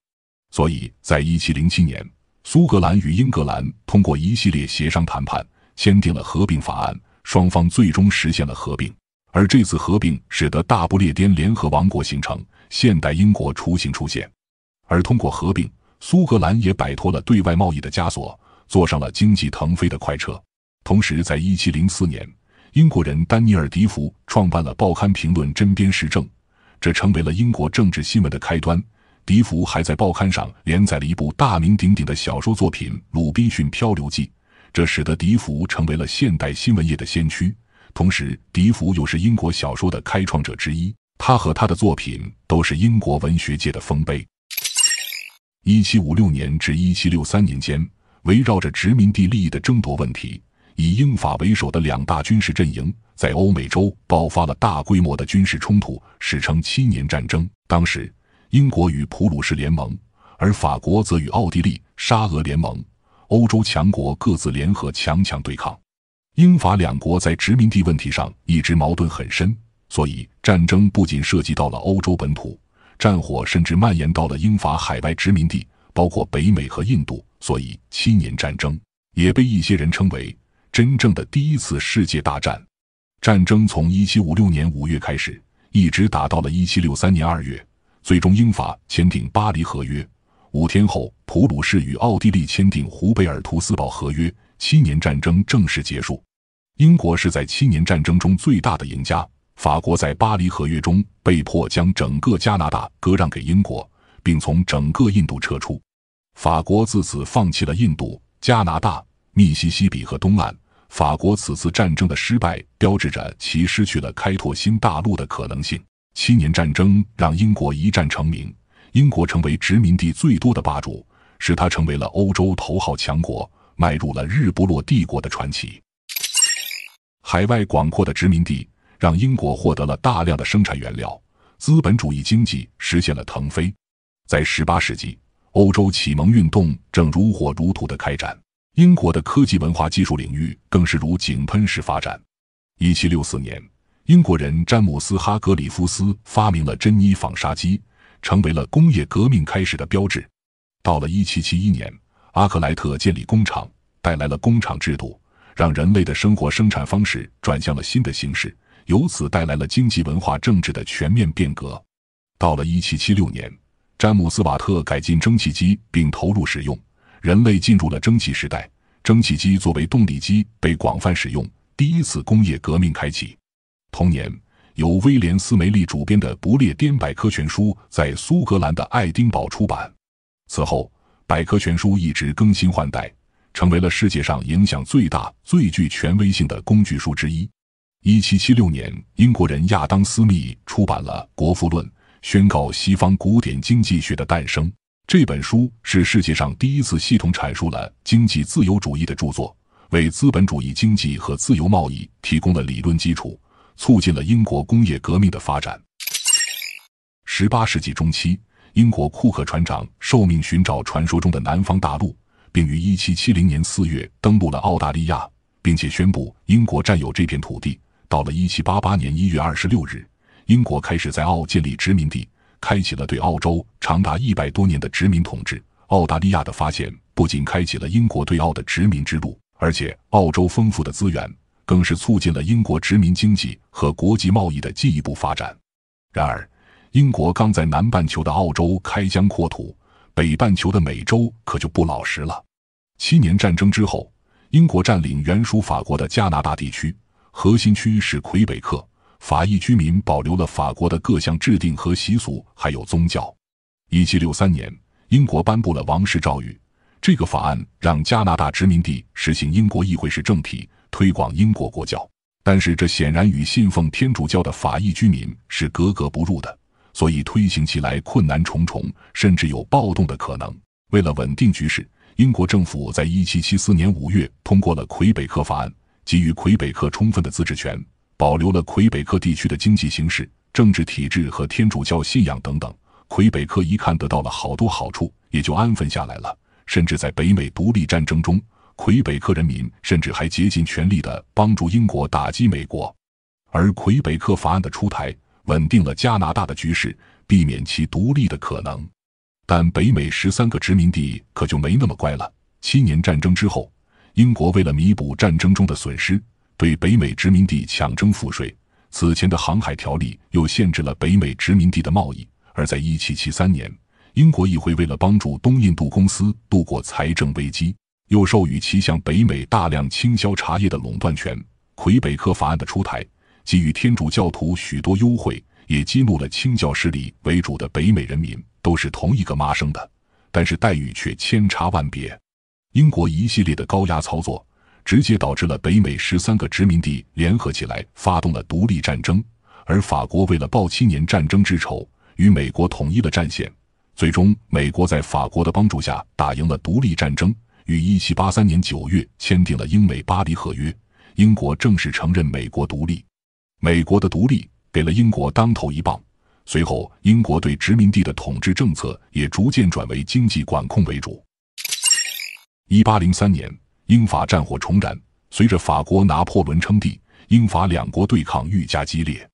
所以在一七零七年，苏格兰与英格兰通过一系列协商谈判，签订了合并法案，双方最终实现了合并。而这次合并使得大不列颠联合王国形成，现代英国雏形出现。而通过合并，苏格兰也摆脱了对外贸易的枷锁，坐上了经济腾飞的快车。同时，在一七零四年，英国人丹尼尔·迪福创办了报刊评论《针砭时政》，这成为了英国政治新闻的开端。迪福还在报刊上连载了一部大名鼎鼎的小说作品《鲁滨逊漂流记》，这使得迪福成为了现代新闻业的先驱。同时，笛福又是英国小说的开创者之一，他和他的作品都是英国文学界的丰碑。一七五六年至一七六三年间，围绕着殖民地利益的争夺问题，以英法为首的两大军事阵营在欧美洲爆发了大规模的军事冲突，史称七年战争。当时，英国与普鲁士联盟，而法国则与奥地利、沙俄联盟，欧洲强国各自联合，强强对抗。英法两国在殖民地问题上一直矛盾很深，所以战争不仅涉及到了欧洲本土，战火甚至蔓延到了英法海外殖民地，包括北美和印度。所以七年战争也被一些人称为真正的第一次世界大战。战争从一七五六年五月开始，一直打到了一七六三年二月，最终英法签订《巴黎合约》，五天后普鲁士与奥地利签订《胡贝尔图斯堡合约》。七年战争正式结束，英国是在七年战争中最大的赢家。法国在巴黎和约中被迫将整个加拿大割让给英国，并从整个印度撤出。法国自此放弃了印度、加拿大、密西西比和东岸。法国此次战争的失败，标志着其失去了开拓新大陆的可能性。七年战争让英国一战成名，英国成为殖民地最多的霸主，使它成为了欧洲头号强国。迈入了日不落帝国的传奇。海外广阔的殖民地让英国获得了大量的生产原料，资本主义经济实现了腾飞。在十八世纪，欧洲启蒙运动正如火如荼的开展，英国的科技文化技术领域更是如井喷式发展。一七六四年，英国人詹姆斯·哈格里夫斯发明了珍妮纺纱机，成为了工业革命开始的标志。到了一七七一年。阿克莱特建立工厂，带来了工厂制度，让人类的生活生产方式转向了新的形式，由此带来了经济、文化、政治的全面变革。到了1776年，詹姆斯·瓦特改进蒸汽机并投入使用，人类进入了蒸汽时代。蒸汽机作为动力机被广泛使用，第一次工业革命开启。同年，由威廉·斯梅利主编的《不列颠百科全书》在苏格兰的爱丁堡出版。此后，百科全书一直更新换代，成为了世界上影响最大、最具权威性的工具书之一。一七七六年，英国人亚当·斯密出版了《国富论》，宣告西方古典经济学的诞生。这本书是世界上第一次系统阐述了经济自由主义的著作，为资本主义经济和自由贸易提供了理论基础，促进了英国工业革命的发展。十八世纪中期。英国库克船长受命寻找传说中的南方大陆，并于1770年4月登陆了澳大利亚，并且宣布英国占有这片土地。到了1788年1月26日，英国开始在澳建立殖民地，开启了对澳洲长达一百多年的殖民统治。澳大利亚的发现不仅开启了英国对澳的殖民之路，而且澳洲丰富的资源更是促进了英国殖民经济和国际贸易的进一步发展。然而，英国刚在南半球的澳洲开疆扩土，北半球的美洲可就不老实了。七年战争之后，英国占领原属法国的加拿大地区，核心区是魁北克，法裔居民保留了法国的各项制定和习俗，还有宗教。一七六三年，英国颁布了《王室诏育》这个法案，让加拿大殖民地实行英国议会式政体，推广英国国教。但是这显然与信奉天主教的法裔居民是格格不入的。所以推行起来困难重重，甚至有暴动的可能。为了稳定局势，英国政府在一七七四年五月通过了魁北克法案，给予魁北克充分的自治权，保留了魁北克地区的经济形势、政治体制和天主教信仰等等。魁北克一看得到了好多好处，也就安分下来了。甚至在北美独立战争中，魁北克人民甚至还竭尽全力的帮助英国打击美国。而魁北克法案的出台。稳定了加拿大的局势，避免其独立的可能。但北美十三个殖民地可就没那么乖了。七年战争之后，英国为了弥补战争中的损失，对北美殖民地强征赋税；此前的航海条例又限制了北美殖民地的贸易。而在一七七三年，英国议会为了帮助东印度公司度过财政危机，又授予其向北美大量倾销茶叶的垄断权。魁北克法案的出台。给予天主教徒许多优惠，也激怒了清教势力为主的北美人民，都是同一个妈生的，但是待遇却千差万别。英国一系列的高压操作，直接导致了北美十三个殖民地联合起来，发动了独立战争。而法国为了报七年战争之仇，与美国统一了战线。最终，美国在法国的帮助下打赢了独立战争，于1783年9月签订了英美巴黎合约，英国正式承认美国独立。美国的独立给了英国当头一棒，随后英国对殖民地的统治政策也逐渐转为经济管控为主。一八零三年，英法战火重燃，随着法国拿破仑称帝，英法两国对抗愈加激烈。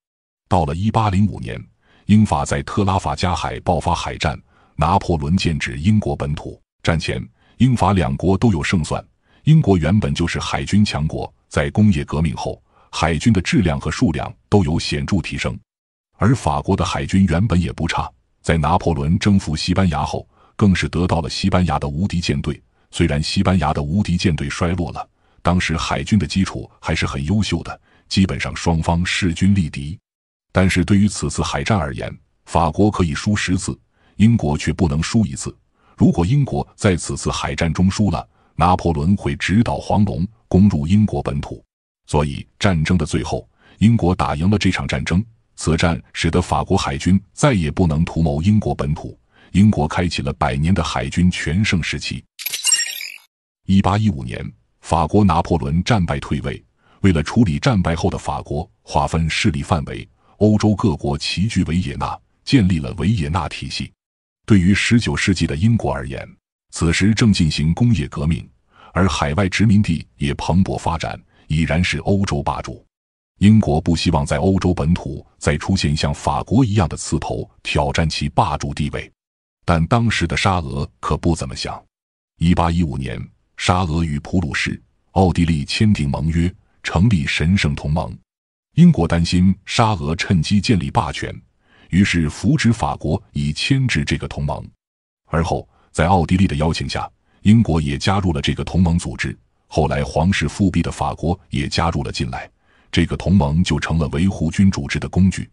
到了一八零五年，英法在特拉法加海爆发海战，拿破仑剑指英国本土。战前，英法两国都有胜算，英国原本就是海军强国，在工业革命后。海军的质量和数量都有显著提升，而法国的海军原本也不差，在拿破仑征服西班牙后，更是得到了西班牙的无敌舰队。虽然西班牙的无敌舰队衰落了，当时海军的基础还是很优秀的，基本上双方势均力敌。但是对于此次海战而言，法国可以输十次，英国却不能输一次。如果英国在此次海战中输了，拿破仑会直捣黄龙，攻入英国本土。所以，战争的最后，英国打赢了这场战争。此战使得法国海军再也不能图谋英国本土，英国开启了百年的海军全盛时期。一八一五年，法国拿破仑战败退位。为了处理战败后的法国，划分势力范围，欧洲各国齐聚维也纳，建立了维也纳体系。对于十九世纪的英国而言，此时正进行工业革命，而海外殖民地也蓬勃发展。已然是欧洲霸主，英国不希望在欧洲本土再出现像法国一样的刺头挑战其霸主地位，但当时的沙俄可不怎么想。一八一五年，沙俄与普鲁士、奥地利签订盟约，成立神圣同盟。英国担心沙俄趁机建立霸权，于是扶植法国以牵制这个同盟。而后，在奥地利的邀请下，英国也加入了这个同盟组织。后来，皇室复辟的法国也加入了进来，这个同盟就成了维护君主制的工具。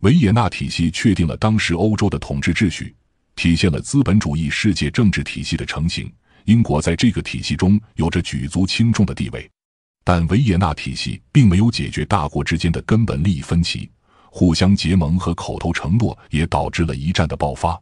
维也纳体系确定了当时欧洲的统治秩序，体现了资本主义世界政治体系的成型。英国在这个体系中有着举足轻重的地位，但维也纳体系并没有解决大国之间的根本利益分歧，互相结盟和口头承诺也导致了一战的爆发。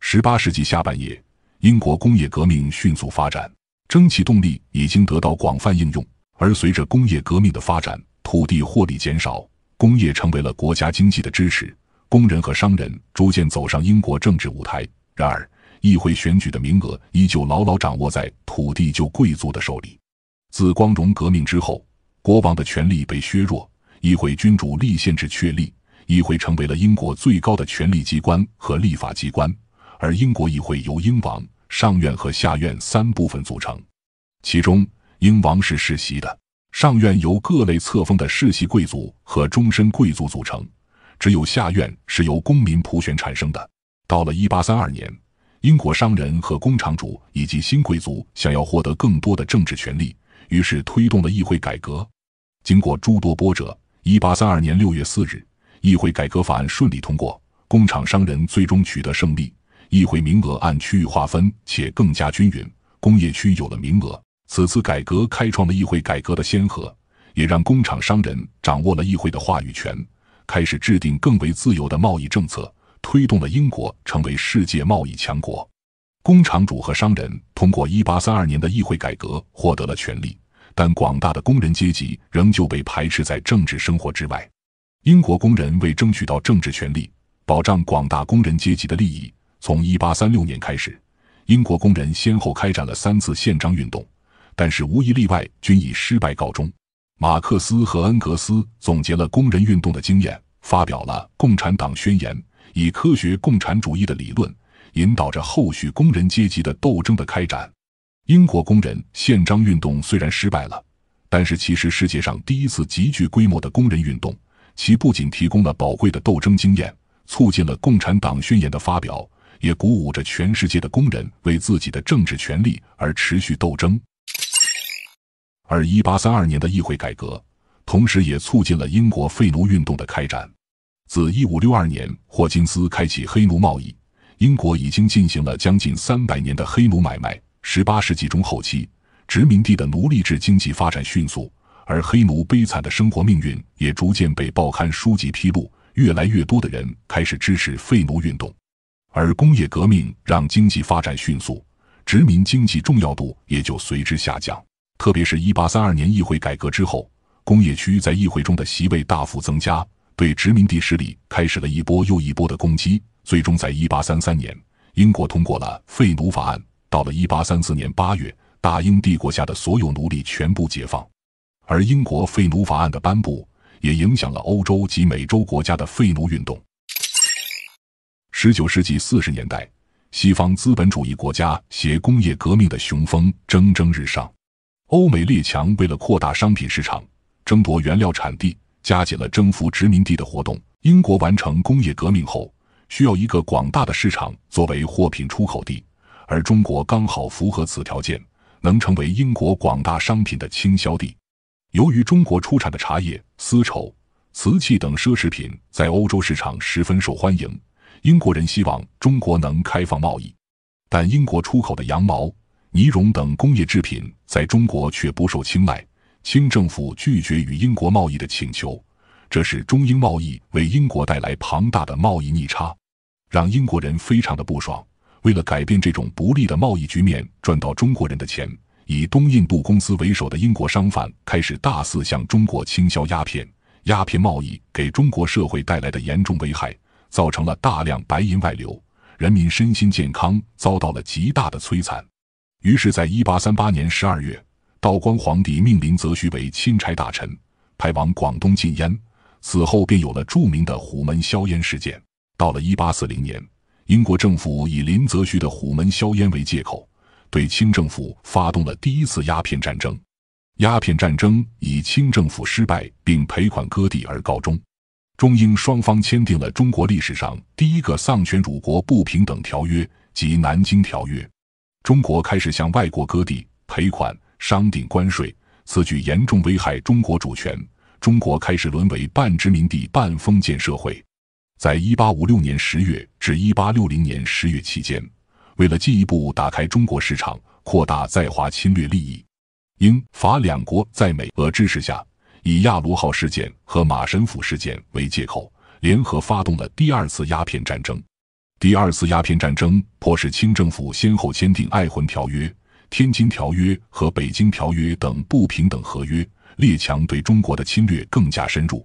十八世纪下半叶，英国工业革命迅速发展。蒸汽动力已经得到广泛应用，而随着工业革命的发展，土地获利减少，工业成为了国家经济的支持。工人和商人逐渐走上英国政治舞台，然而议会选举的名额依旧牢牢掌握在土地旧贵族的手里。自光荣革命之后，国王的权力被削弱，议会君主立宪制确立，议会成为了英国最高的权力机关和立法机关，而英国议会由英王。上院和下院三部分组成，其中英王是世袭的。上院由各类册封的世袭贵族和终身贵族组成，只有下院是由公民普选产生的。到了一八三二年，英国商人和工厂主以及新贵族想要获得更多的政治权利，于是推动了议会改革。经过诸多波折，一八三二年六月四日，议会改革法案顺利通过，工厂商人最终取得胜利。议会名额按区域划分，且更加均匀。工业区有了名额。此次改革开创了议会改革的先河，也让工厂商人掌握了议会的话语权，开始制定更为自由的贸易政策，推动了英国成为世界贸易强国。工厂主和商人通过1832年的议会改革获得了权利，但广大的工人阶级仍旧被排斥在政治生活之外。英国工人为争取到政治权利，保障广大工人阶级的利益。从1836年开始，英国工人先后开展了三次宪章运动，但是无一例外均以失败告终。马克思和恩格斯总结了工人运动的经验，发表了《共产党宣言》，以科学共产主义的理论引导着后续工人阶级的斗争的开展。英国工人宪章运动虽然失败了，但是其实世界上第一次极具规模的工人运动，其不仅提供了宝贵的斗争经验，促进了《共产党宣言》的发表。也鼓舞着全世界的工人为自己的政治权利而持续斗争。而一八三二年的议会改革，同时也促进了英国废奴运动的开展。自一五六二年霍金斯开启黑奴贸易，英国已经进行了将近三百年的黑奴买卖。十八世纪中后期，殖民地的奴隶制经济发展迅速，而黑奴悲惨的生活命运也逐渐被报刊书籍披露，越来越多的人开始支持废奴运动。而工业革命让经济发展迅速，殖民经济重要度也就随之下降。特别是1832年议会改革之后，工业区在议会中的席位大幅增加，对殖民地势力开始了一波又一波的攻击。最终在1833年，英国通过了废奴法案。到了1834年8月，大英帝国下的所有奴隶全部解放。而英国废奴法案的颁布，也影响了欧洲及美洲国家的废奴运动。十九世纪四十年代，西方资本主义国家携工业革命的雄风蒸蒸日上，欧美列强为了扩大商品市场、争夺原料产地，加紧了征服殖民地的活动。英国完成工业革命后，需要一个广大的市场作为货品出口地，而中国刚好符合此条件，能成为英国广大商品的倾销地。由于中国出产的茶叶、丝绸、瓷器等奢侈品在欧洲市场十分受欢迎。英国人希望中国能开放贸易，但英国出口的羊毛、尼绒等工业制品在中国却不受青睐。清政府拒绝与英国贸易的请求，这使中英贸易为英国带来庞大的贸易逆差，让英国人非常的不爽。为了改变这种不利的贸易局面，赚到中国人的钱，以东印度公司为首的英国商贩开始大肆向中国倾销鸦片。鸦片贸易给中国社会带来的严重危害。造成了大量白银外流，人民身心健康遭到了极大的摧残。于是，在1838年12月，道光皇帝命林则徐为钦差大臣，派往广东禁烟。此后，便有了著名的虎门销烟事件。到了1840年，英国政府以林则徐的虎门销烟为借口，对清政府发动了第一次鸦片战争。鸦片战争以清政府失败并赔款割地而告终。中英双方签订了中国历史上第一个丧权辱国不平等条约及《南京条约》，中国开始向外国割地、赔款、商定关税，此举严重危害中国主权。中国开始沦为半殖民地半封建社会。在1856年10月至1860年10月期间，为了进一步打开中国市场，扩大在华侵略利益，英法两国在美俄支持下。以亚罗号事件和马神甫事件为借口，联合发动了第二次鸦片战争。第二次鸦片战争迫使清政府先后签订《爱魂条约》《天津条约》和《北京条约》等不平等合约，列强对中国的侵略更加深入。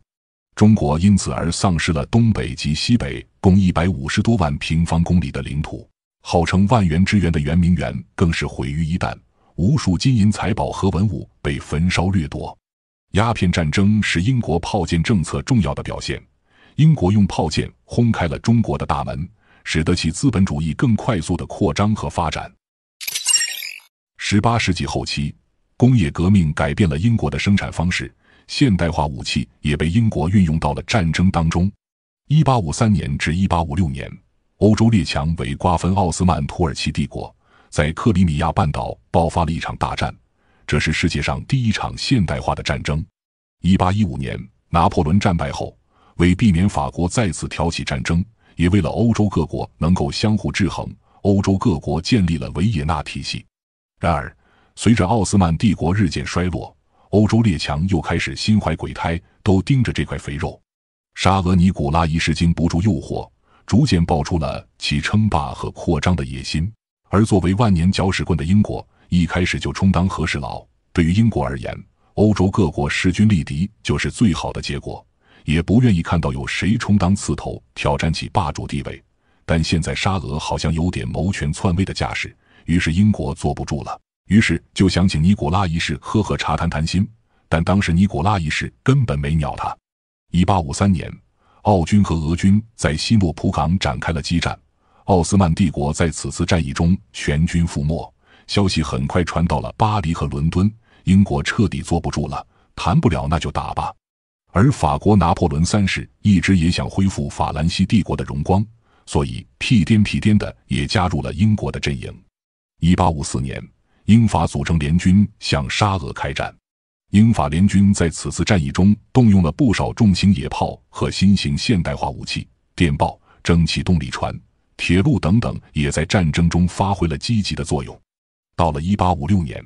中国因此而丧失了东北及西北共一百五十多万平方公里的领土，号称万园之园的圆明园更是毁于一旦，无数金银财宝和文物被焚烧掠夺。鸦片战争是英国炮舰政策重要的表现，英国用炮舰轰开了中国的大门，使得其资本主义更快速的扩张和发展。十八世纪后期，工业革命改变了英国的生产方式，现代化武器也被英国运用到了战争当中。一八五三年至一八五六年，欧洲列强为瓜分奥斯曼土耳其帝国，在克里米亚半岛爆发了一场大战。这是世界上第一场现代化的战争。一八一五年，拿破仑战败后，为避免法国再次挑起战争，也为了欧洲各国能够相互制衡，欧洲各国建立了维也纳体系。然而，随着奥斯曼帝国日渐衰落，欧洲列强又开始心怀鬼胎，都盯着这块肥肉。沙俄尼古拉一世经不住诱惑，逐渐爆出了其称霸和扩张的野心。而作为万年搅屎棍的英国。一开始就充当和事佬，对于英国而言，欧洲各国势均力敌就是最好的结果，也不愿意看到有谁充当刺头，挑战起霸主地位。但现在沙俄好像有点谋权篡位的架势，于是英国坐不住了，于是就想请尼古拉一世喝喝茶、谈谈心。但当时尼古拉一世根本没鸟他。1853年，奥军和俄军在西诺普港展开了激战，奥斯曼帝国在此次战役中全军覆没。消息很快传到了巴黎和伦敦，英国彻底坐不住了，谈不了那就打吧。而法国拿破仑三世一直也想恢复法兰西帝国的荣光，所以屁颠屁颠的也加入了英国的阵营。一八五四年，英法组成联军向沙俄开战。英法联军在此次战役中动用了不少重型野炮和新型现代化武器，电报、蒸汽动力船、铁路等等也在战争中发挥了积极的作用。到了一八五六年，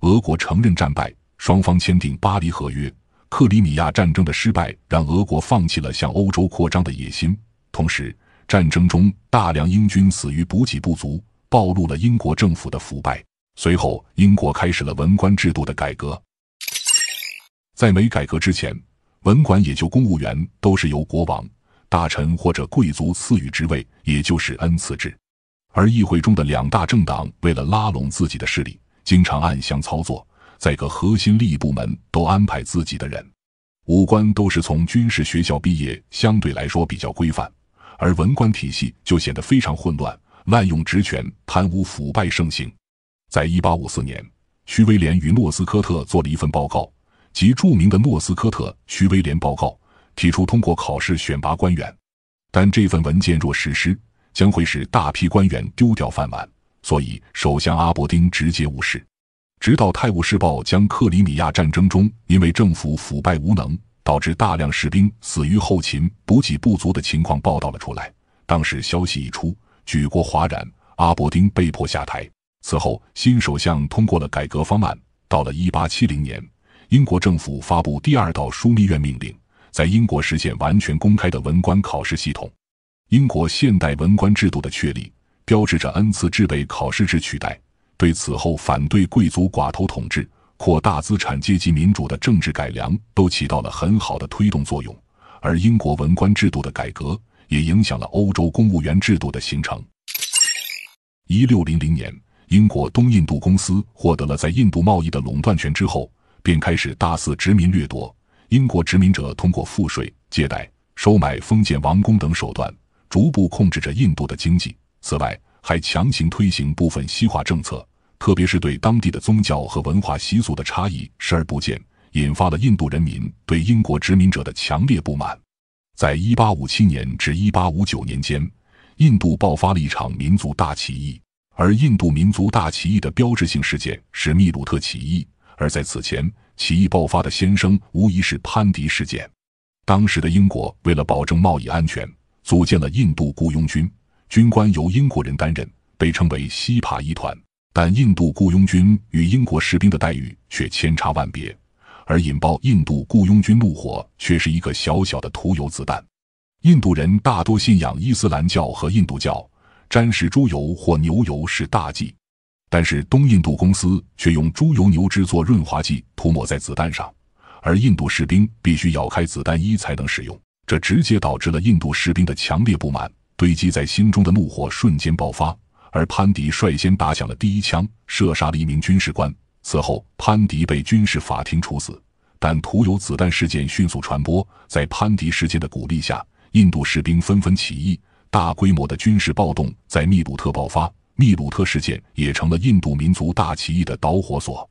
俄国承认战败，双方签订《巴黎合约》。克里米亚战争的失败让俄国放弃了向欧洲扩张的野心，同时，战争中大量英军死于补给不足，暴露了英国政府的腐败。随后，英国开始了文官制度的改革。在没改革之前，文官也就公务员，都是由国王、大臣或者贵族赐予职位，也就是恩赐制。而议会中的两大政党为了拉拢自己的势力，经常暗箱操作，在各核心利益部门都安排自己的人。武官都是从军事学校毕业，相对来说比较规范，而文官体系就显得非常混乱，滥用职权、贪污腐败盛行。在一八五四年，徐威廉与诺斯科特做了一份报告，即著名的诺斯科特徐威廉报告，提出通过考试选拔官员。但这份文件若实施，将会使大批官员丢掉饭碗，所以首相阿伯丁直接无视。直到《泰晤士报》将克里米亚战争中因为政府腐败无能导致大量士兵死于后勤补给不足的情况报道了出来，当时消息一出，举国哗然，阿伯丁被迫下台。此后，新首相通过了改革方案。到了1870年，英国政府发布第二道枢密院命令，在英国实现完全公开的文官考试系统。英国现代文官制度的确立，标志着恩赐制被考试制取代，对此后反对贵族寡头统治、扩大资产阶级民主的政治改良都起到了很好的推动作用。而英国文官制度的改革，也影响了欧洲公务员制度的形成。一六零零年，英国东印度公司获得了在印度贸易的垄断权之后，便开始大肆殖民掠夺。英国殖民者通过赋税、借贷、收买封建王公等手段。逐步控制着印度的经济，此外还强行推行部分西化政策，特别是对当地的宗教和文化习俗的差异视而不见，引发了印度人民对英国殖民者的强烈不满。在1857年至1859年间，印度爆发了一场民族大起义，而印度民族大起义的标志性事件是密鲁特起义。而在此前，起义爆发的先声无疑是潘迪事件。当时的英国为了保证贸易安全。组建了印度雇佣军，军官由英国人担任，被称为西帕伊团。但印度雇佣军与英国士兵的待遇却千差万别，而引爆印度雇佣军怒火却是一个小小的涂油子弹。印度人大多信仰伊斯兰教和印度教，沾食猪油或牛油是大忌。但是东印度公司却用猪油、牛脂做润滑剂涂抹在子弹上，而印度士兵必须咬开子弹衣才能使用。这直接导致了印度士兵的强烈不满，堆积在心中的怒火瞬间爆发。而潘迪率先打响了第一枪，射杀了一名军事官。此后，潘迪被军事法庭处死。但涂有子弹事件迅速传播，在潘迪事件的鼓励下，印度士兵纷纷起义，大规模的军事暴动在密鲁特爆发。密鲁特事件也成了印度民族大起义的导火索。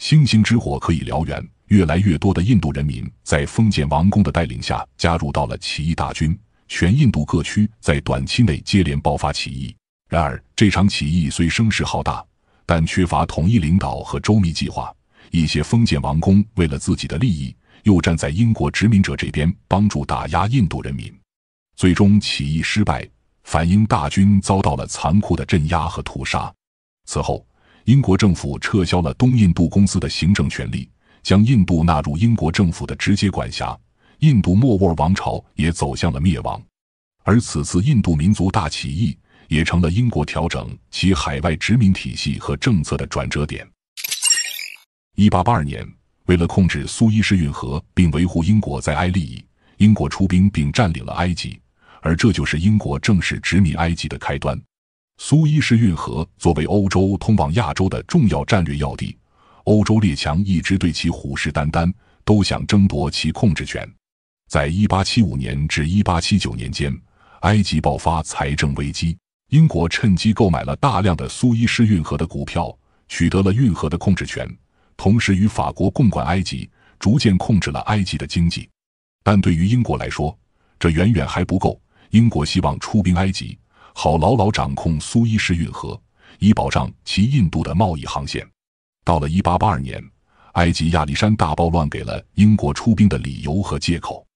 星星之火可以燎原。越来越多的印度人民在封建王公的带领下加入到了起义大军，全印度各区在短期内接连爆发起义。然而，这场起义虽声势浩大，但缺乏统一领导和周密计划。一些封建王公为了自己的利益，又站在英国殖民者这边，帮助打压印度人民。最终，起义失败，反英大军遭到了残酷的镇压和屠杀。此后，英国政府撤销了东印度公司的行政权力。将印度纳入英国政府的直接管辖，印度莫卧儿王朝也走向了灭亡，而此次印度民族大起义也成了英国调整其海外殖民体系和政策的转折点。一八八二年，为了控制苏伊士运河并维护英国在埃利益，英国出兵并占领了埃及，而这就是英国正式殖民埃及的开端。苏伊士运河作为欧洲通往亚洲的重要战略要地。欧洲列强一直对其虎视眈眈，都想争夺其控制权。在1875年至1879年间，埃及爆发财政危机，英国趁机购买了大量的苏伊士运河的股票，取得了运河的控制权，同时与法国共管埃及，逐渐控制了埃及的经济。但对于英国来说，这远远还不够。英国希望出兵埃及，好牢牢掌控苏伊士运河，以保障其印度的贸易航线。到了1882年，埃及亚历山大暴乱给了英国出兵的理由和借口。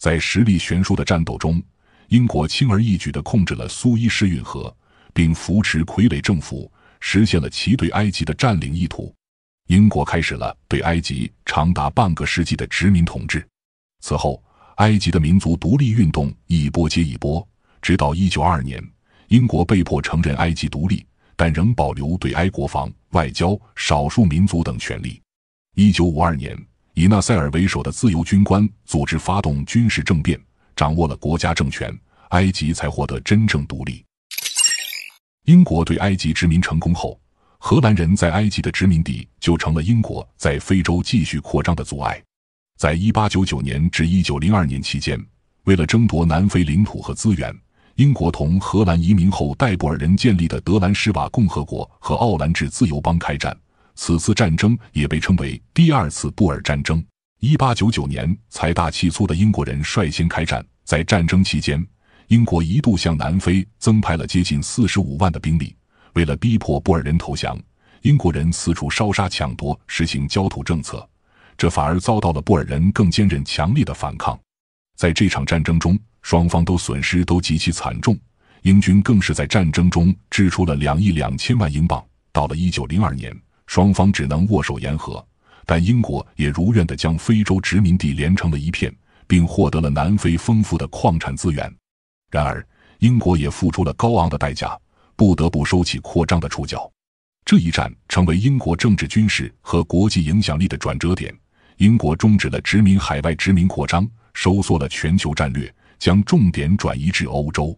在实力悬殊的战斗中，英国轻而易举地控制了苏伊士运河，并扶持傀儡政府，实现了其对埃及的占领意图。英国开始了对埃及长达半个世纪的殖民统治。此后，埃及的民族独立运动一波接一波，直到1922年，英国被迫承认埃及独立。但仍保留对埃国防、外交、少数民族等权利。一九五二年，以纳塞尔为首的自由军官组织发动军事政变，掌握了国家政权，埃及才获得真正独立。英国对埃及殖民成功后，荷兰人在埃及的殖民地就成了英国在非洲继续扩张的阻碍。在一八九九年至一九零二年期间，为了争夺南非领土和资源。英国同荷兰移民后代布尔人建立的德兰施瓦共和国和奥兰治自由邦开战，此次战争也被称为第二次布尔战争。一八九九年，财大气粗的英国人率先开战。在战争期间，英国一度向南非增派了接近四十五万的兵力。为了逼迫布尔人投降，英国人四处烧杀抢夺，实行焦土政策，这反而遭到了布尔人更坚韧、强烈的反抗。在这场战争中，双方都损失都极其惨重，英军更是在战争中支出了两亿两千万英镑。到了一九零二年，双方只能握手言和，但英国也如愿的将非洲殖民地连成了一片，并获得了南非丰富的矿产资源。然而，英国也付出了高昂的代价，不得不收起扩张的触角。这一战成为英国政治、军事和国际影响力的转折点，英国终止了殖民海外殖民扩张。收缩了全球战略，将重点转移至欧洲。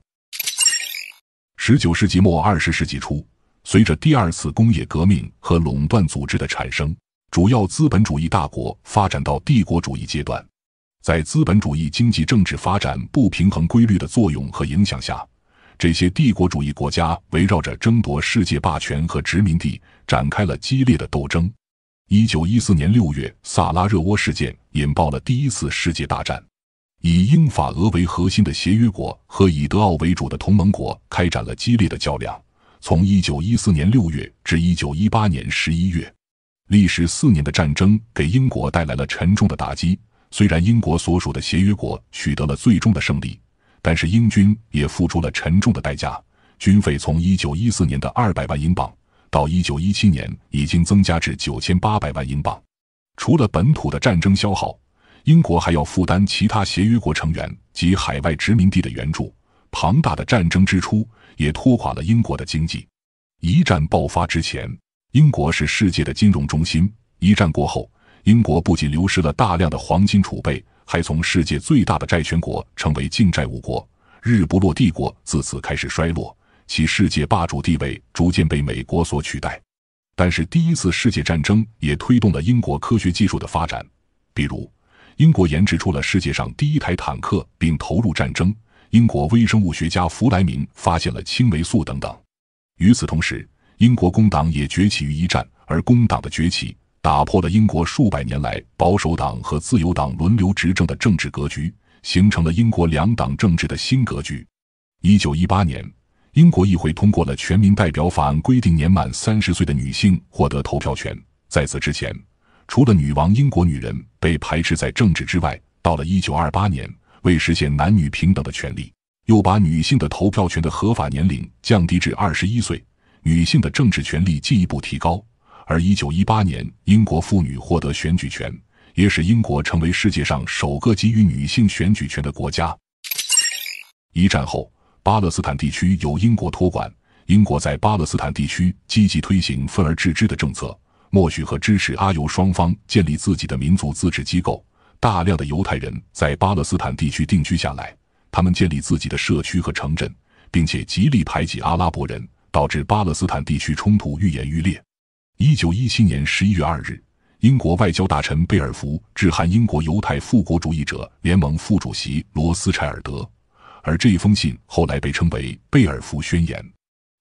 十九世纪末二十世纪初，随着第二次工业革命和垄断组织的产生，主要资本主义大国发展到帝国主义阶段。在资本主义经济政治发展不平衡规律的作用和影响下，这些帝国主义国家围绕着争夺世界霸权和殖民地，展开了激烈的斗争。一九一四年六月，萨拉热窝事件引爆了第一次世界大战。以英法俄为核心的协约国和以德奥为主的同盟国开展了激烈的较量。从一九一四年六月至一九一八年十一月，历时四年的战争给英国带来了沉重的打击。虽然英国所属的协约国取得了最终的胜利，但是英军也付出了沉重的代价，军费从一九一四年的二百万英镑。到一九一七年，已经增加至九千八百万英镑。除了本土的战争消耗，英国还要负担其他协约国成员及海外殖民地的援助。庞大的战争支出也拖垮了英国的经济。一战爆发之前，英国是世界的金融中心；一战过后，英国不仅流失了大量的黄金储备，还从世界最大的债权国成为净债务国。日不落帝国自此开始衰落。其世界霸主地位逐渐被美国所取代，但是第一次世界战争也推动了英国科学技术的发展，比如英国研制出了世界上第一台坦克并投入战争，英国微生物学家弗莱明发现了青霉素等等。与此同时，英国工党也崛起于一战，而工党的崛起打破了英国数百年来保守党和自由党轮流执政的政治格局，形成了英国两党政治的新格局。一九一八年。英国议会通过了《全民代表法案》，规定年满三十岁的女性获得投票权。在此之前，除了女王，英国女人被排斥在政治之外。到了1928年，为实现男女平等的权利，又把女性的投票权的合法年龄降低至二十一岁，女性的政治权利进一步提高。而1918年，英国妇女获得选举权，也使英国成为世界上首个给予女性选举权的国家。一战后。巴勒斯坦地区由英国托管，英国在巴勒斯坦地区积极推行分而治之的政策，默许和支持阿尤双方建立自己的民族自治机构。大量的犹太人在巴勒斯坦地区定居下来，他们建立自己的社区和城镇，并且极力排挤阿拉伯人，导致巴勒斯坦地区冲突愈演愈烈。一九一七年十一月二日，英国外交大臣贝尔福致函英国犹太复国主义者联盟副主席罗斯柴尔德。而这一封信后来被称为《贝尔福宣言》。《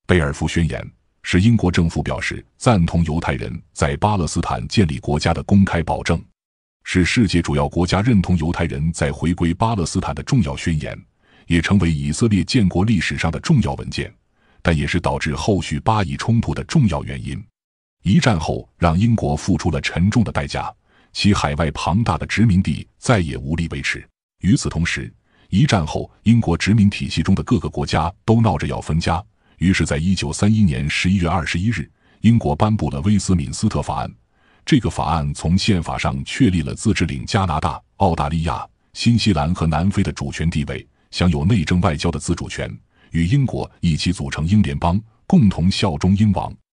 贝尔福宣言》是英国政府表示赞同犹太人在巴勒斯坦建立国家的公开保证，是世界主要国家认同犹太人在回归巴勒斯坦的重要宣言，也成为以色列建国历史上的重要文件。但也是导致后续巴以冲突的重要原因。一战后，让英国付出了沉重的代价，其海外庞大的殖民地再也无力维持。与此同时，一战后，英国殖民体系中的各个国家都闹着要分家，于是，在一九三一年十一月二十一日，英国颁布了《威斯敏斯特法案》。这个法案从宪法上确立了自治领加拿大、澳大利亚、新西兰和南非的主权地位，享有内政外交的自主权，与英国一起组成英联邦，共同效忠英王。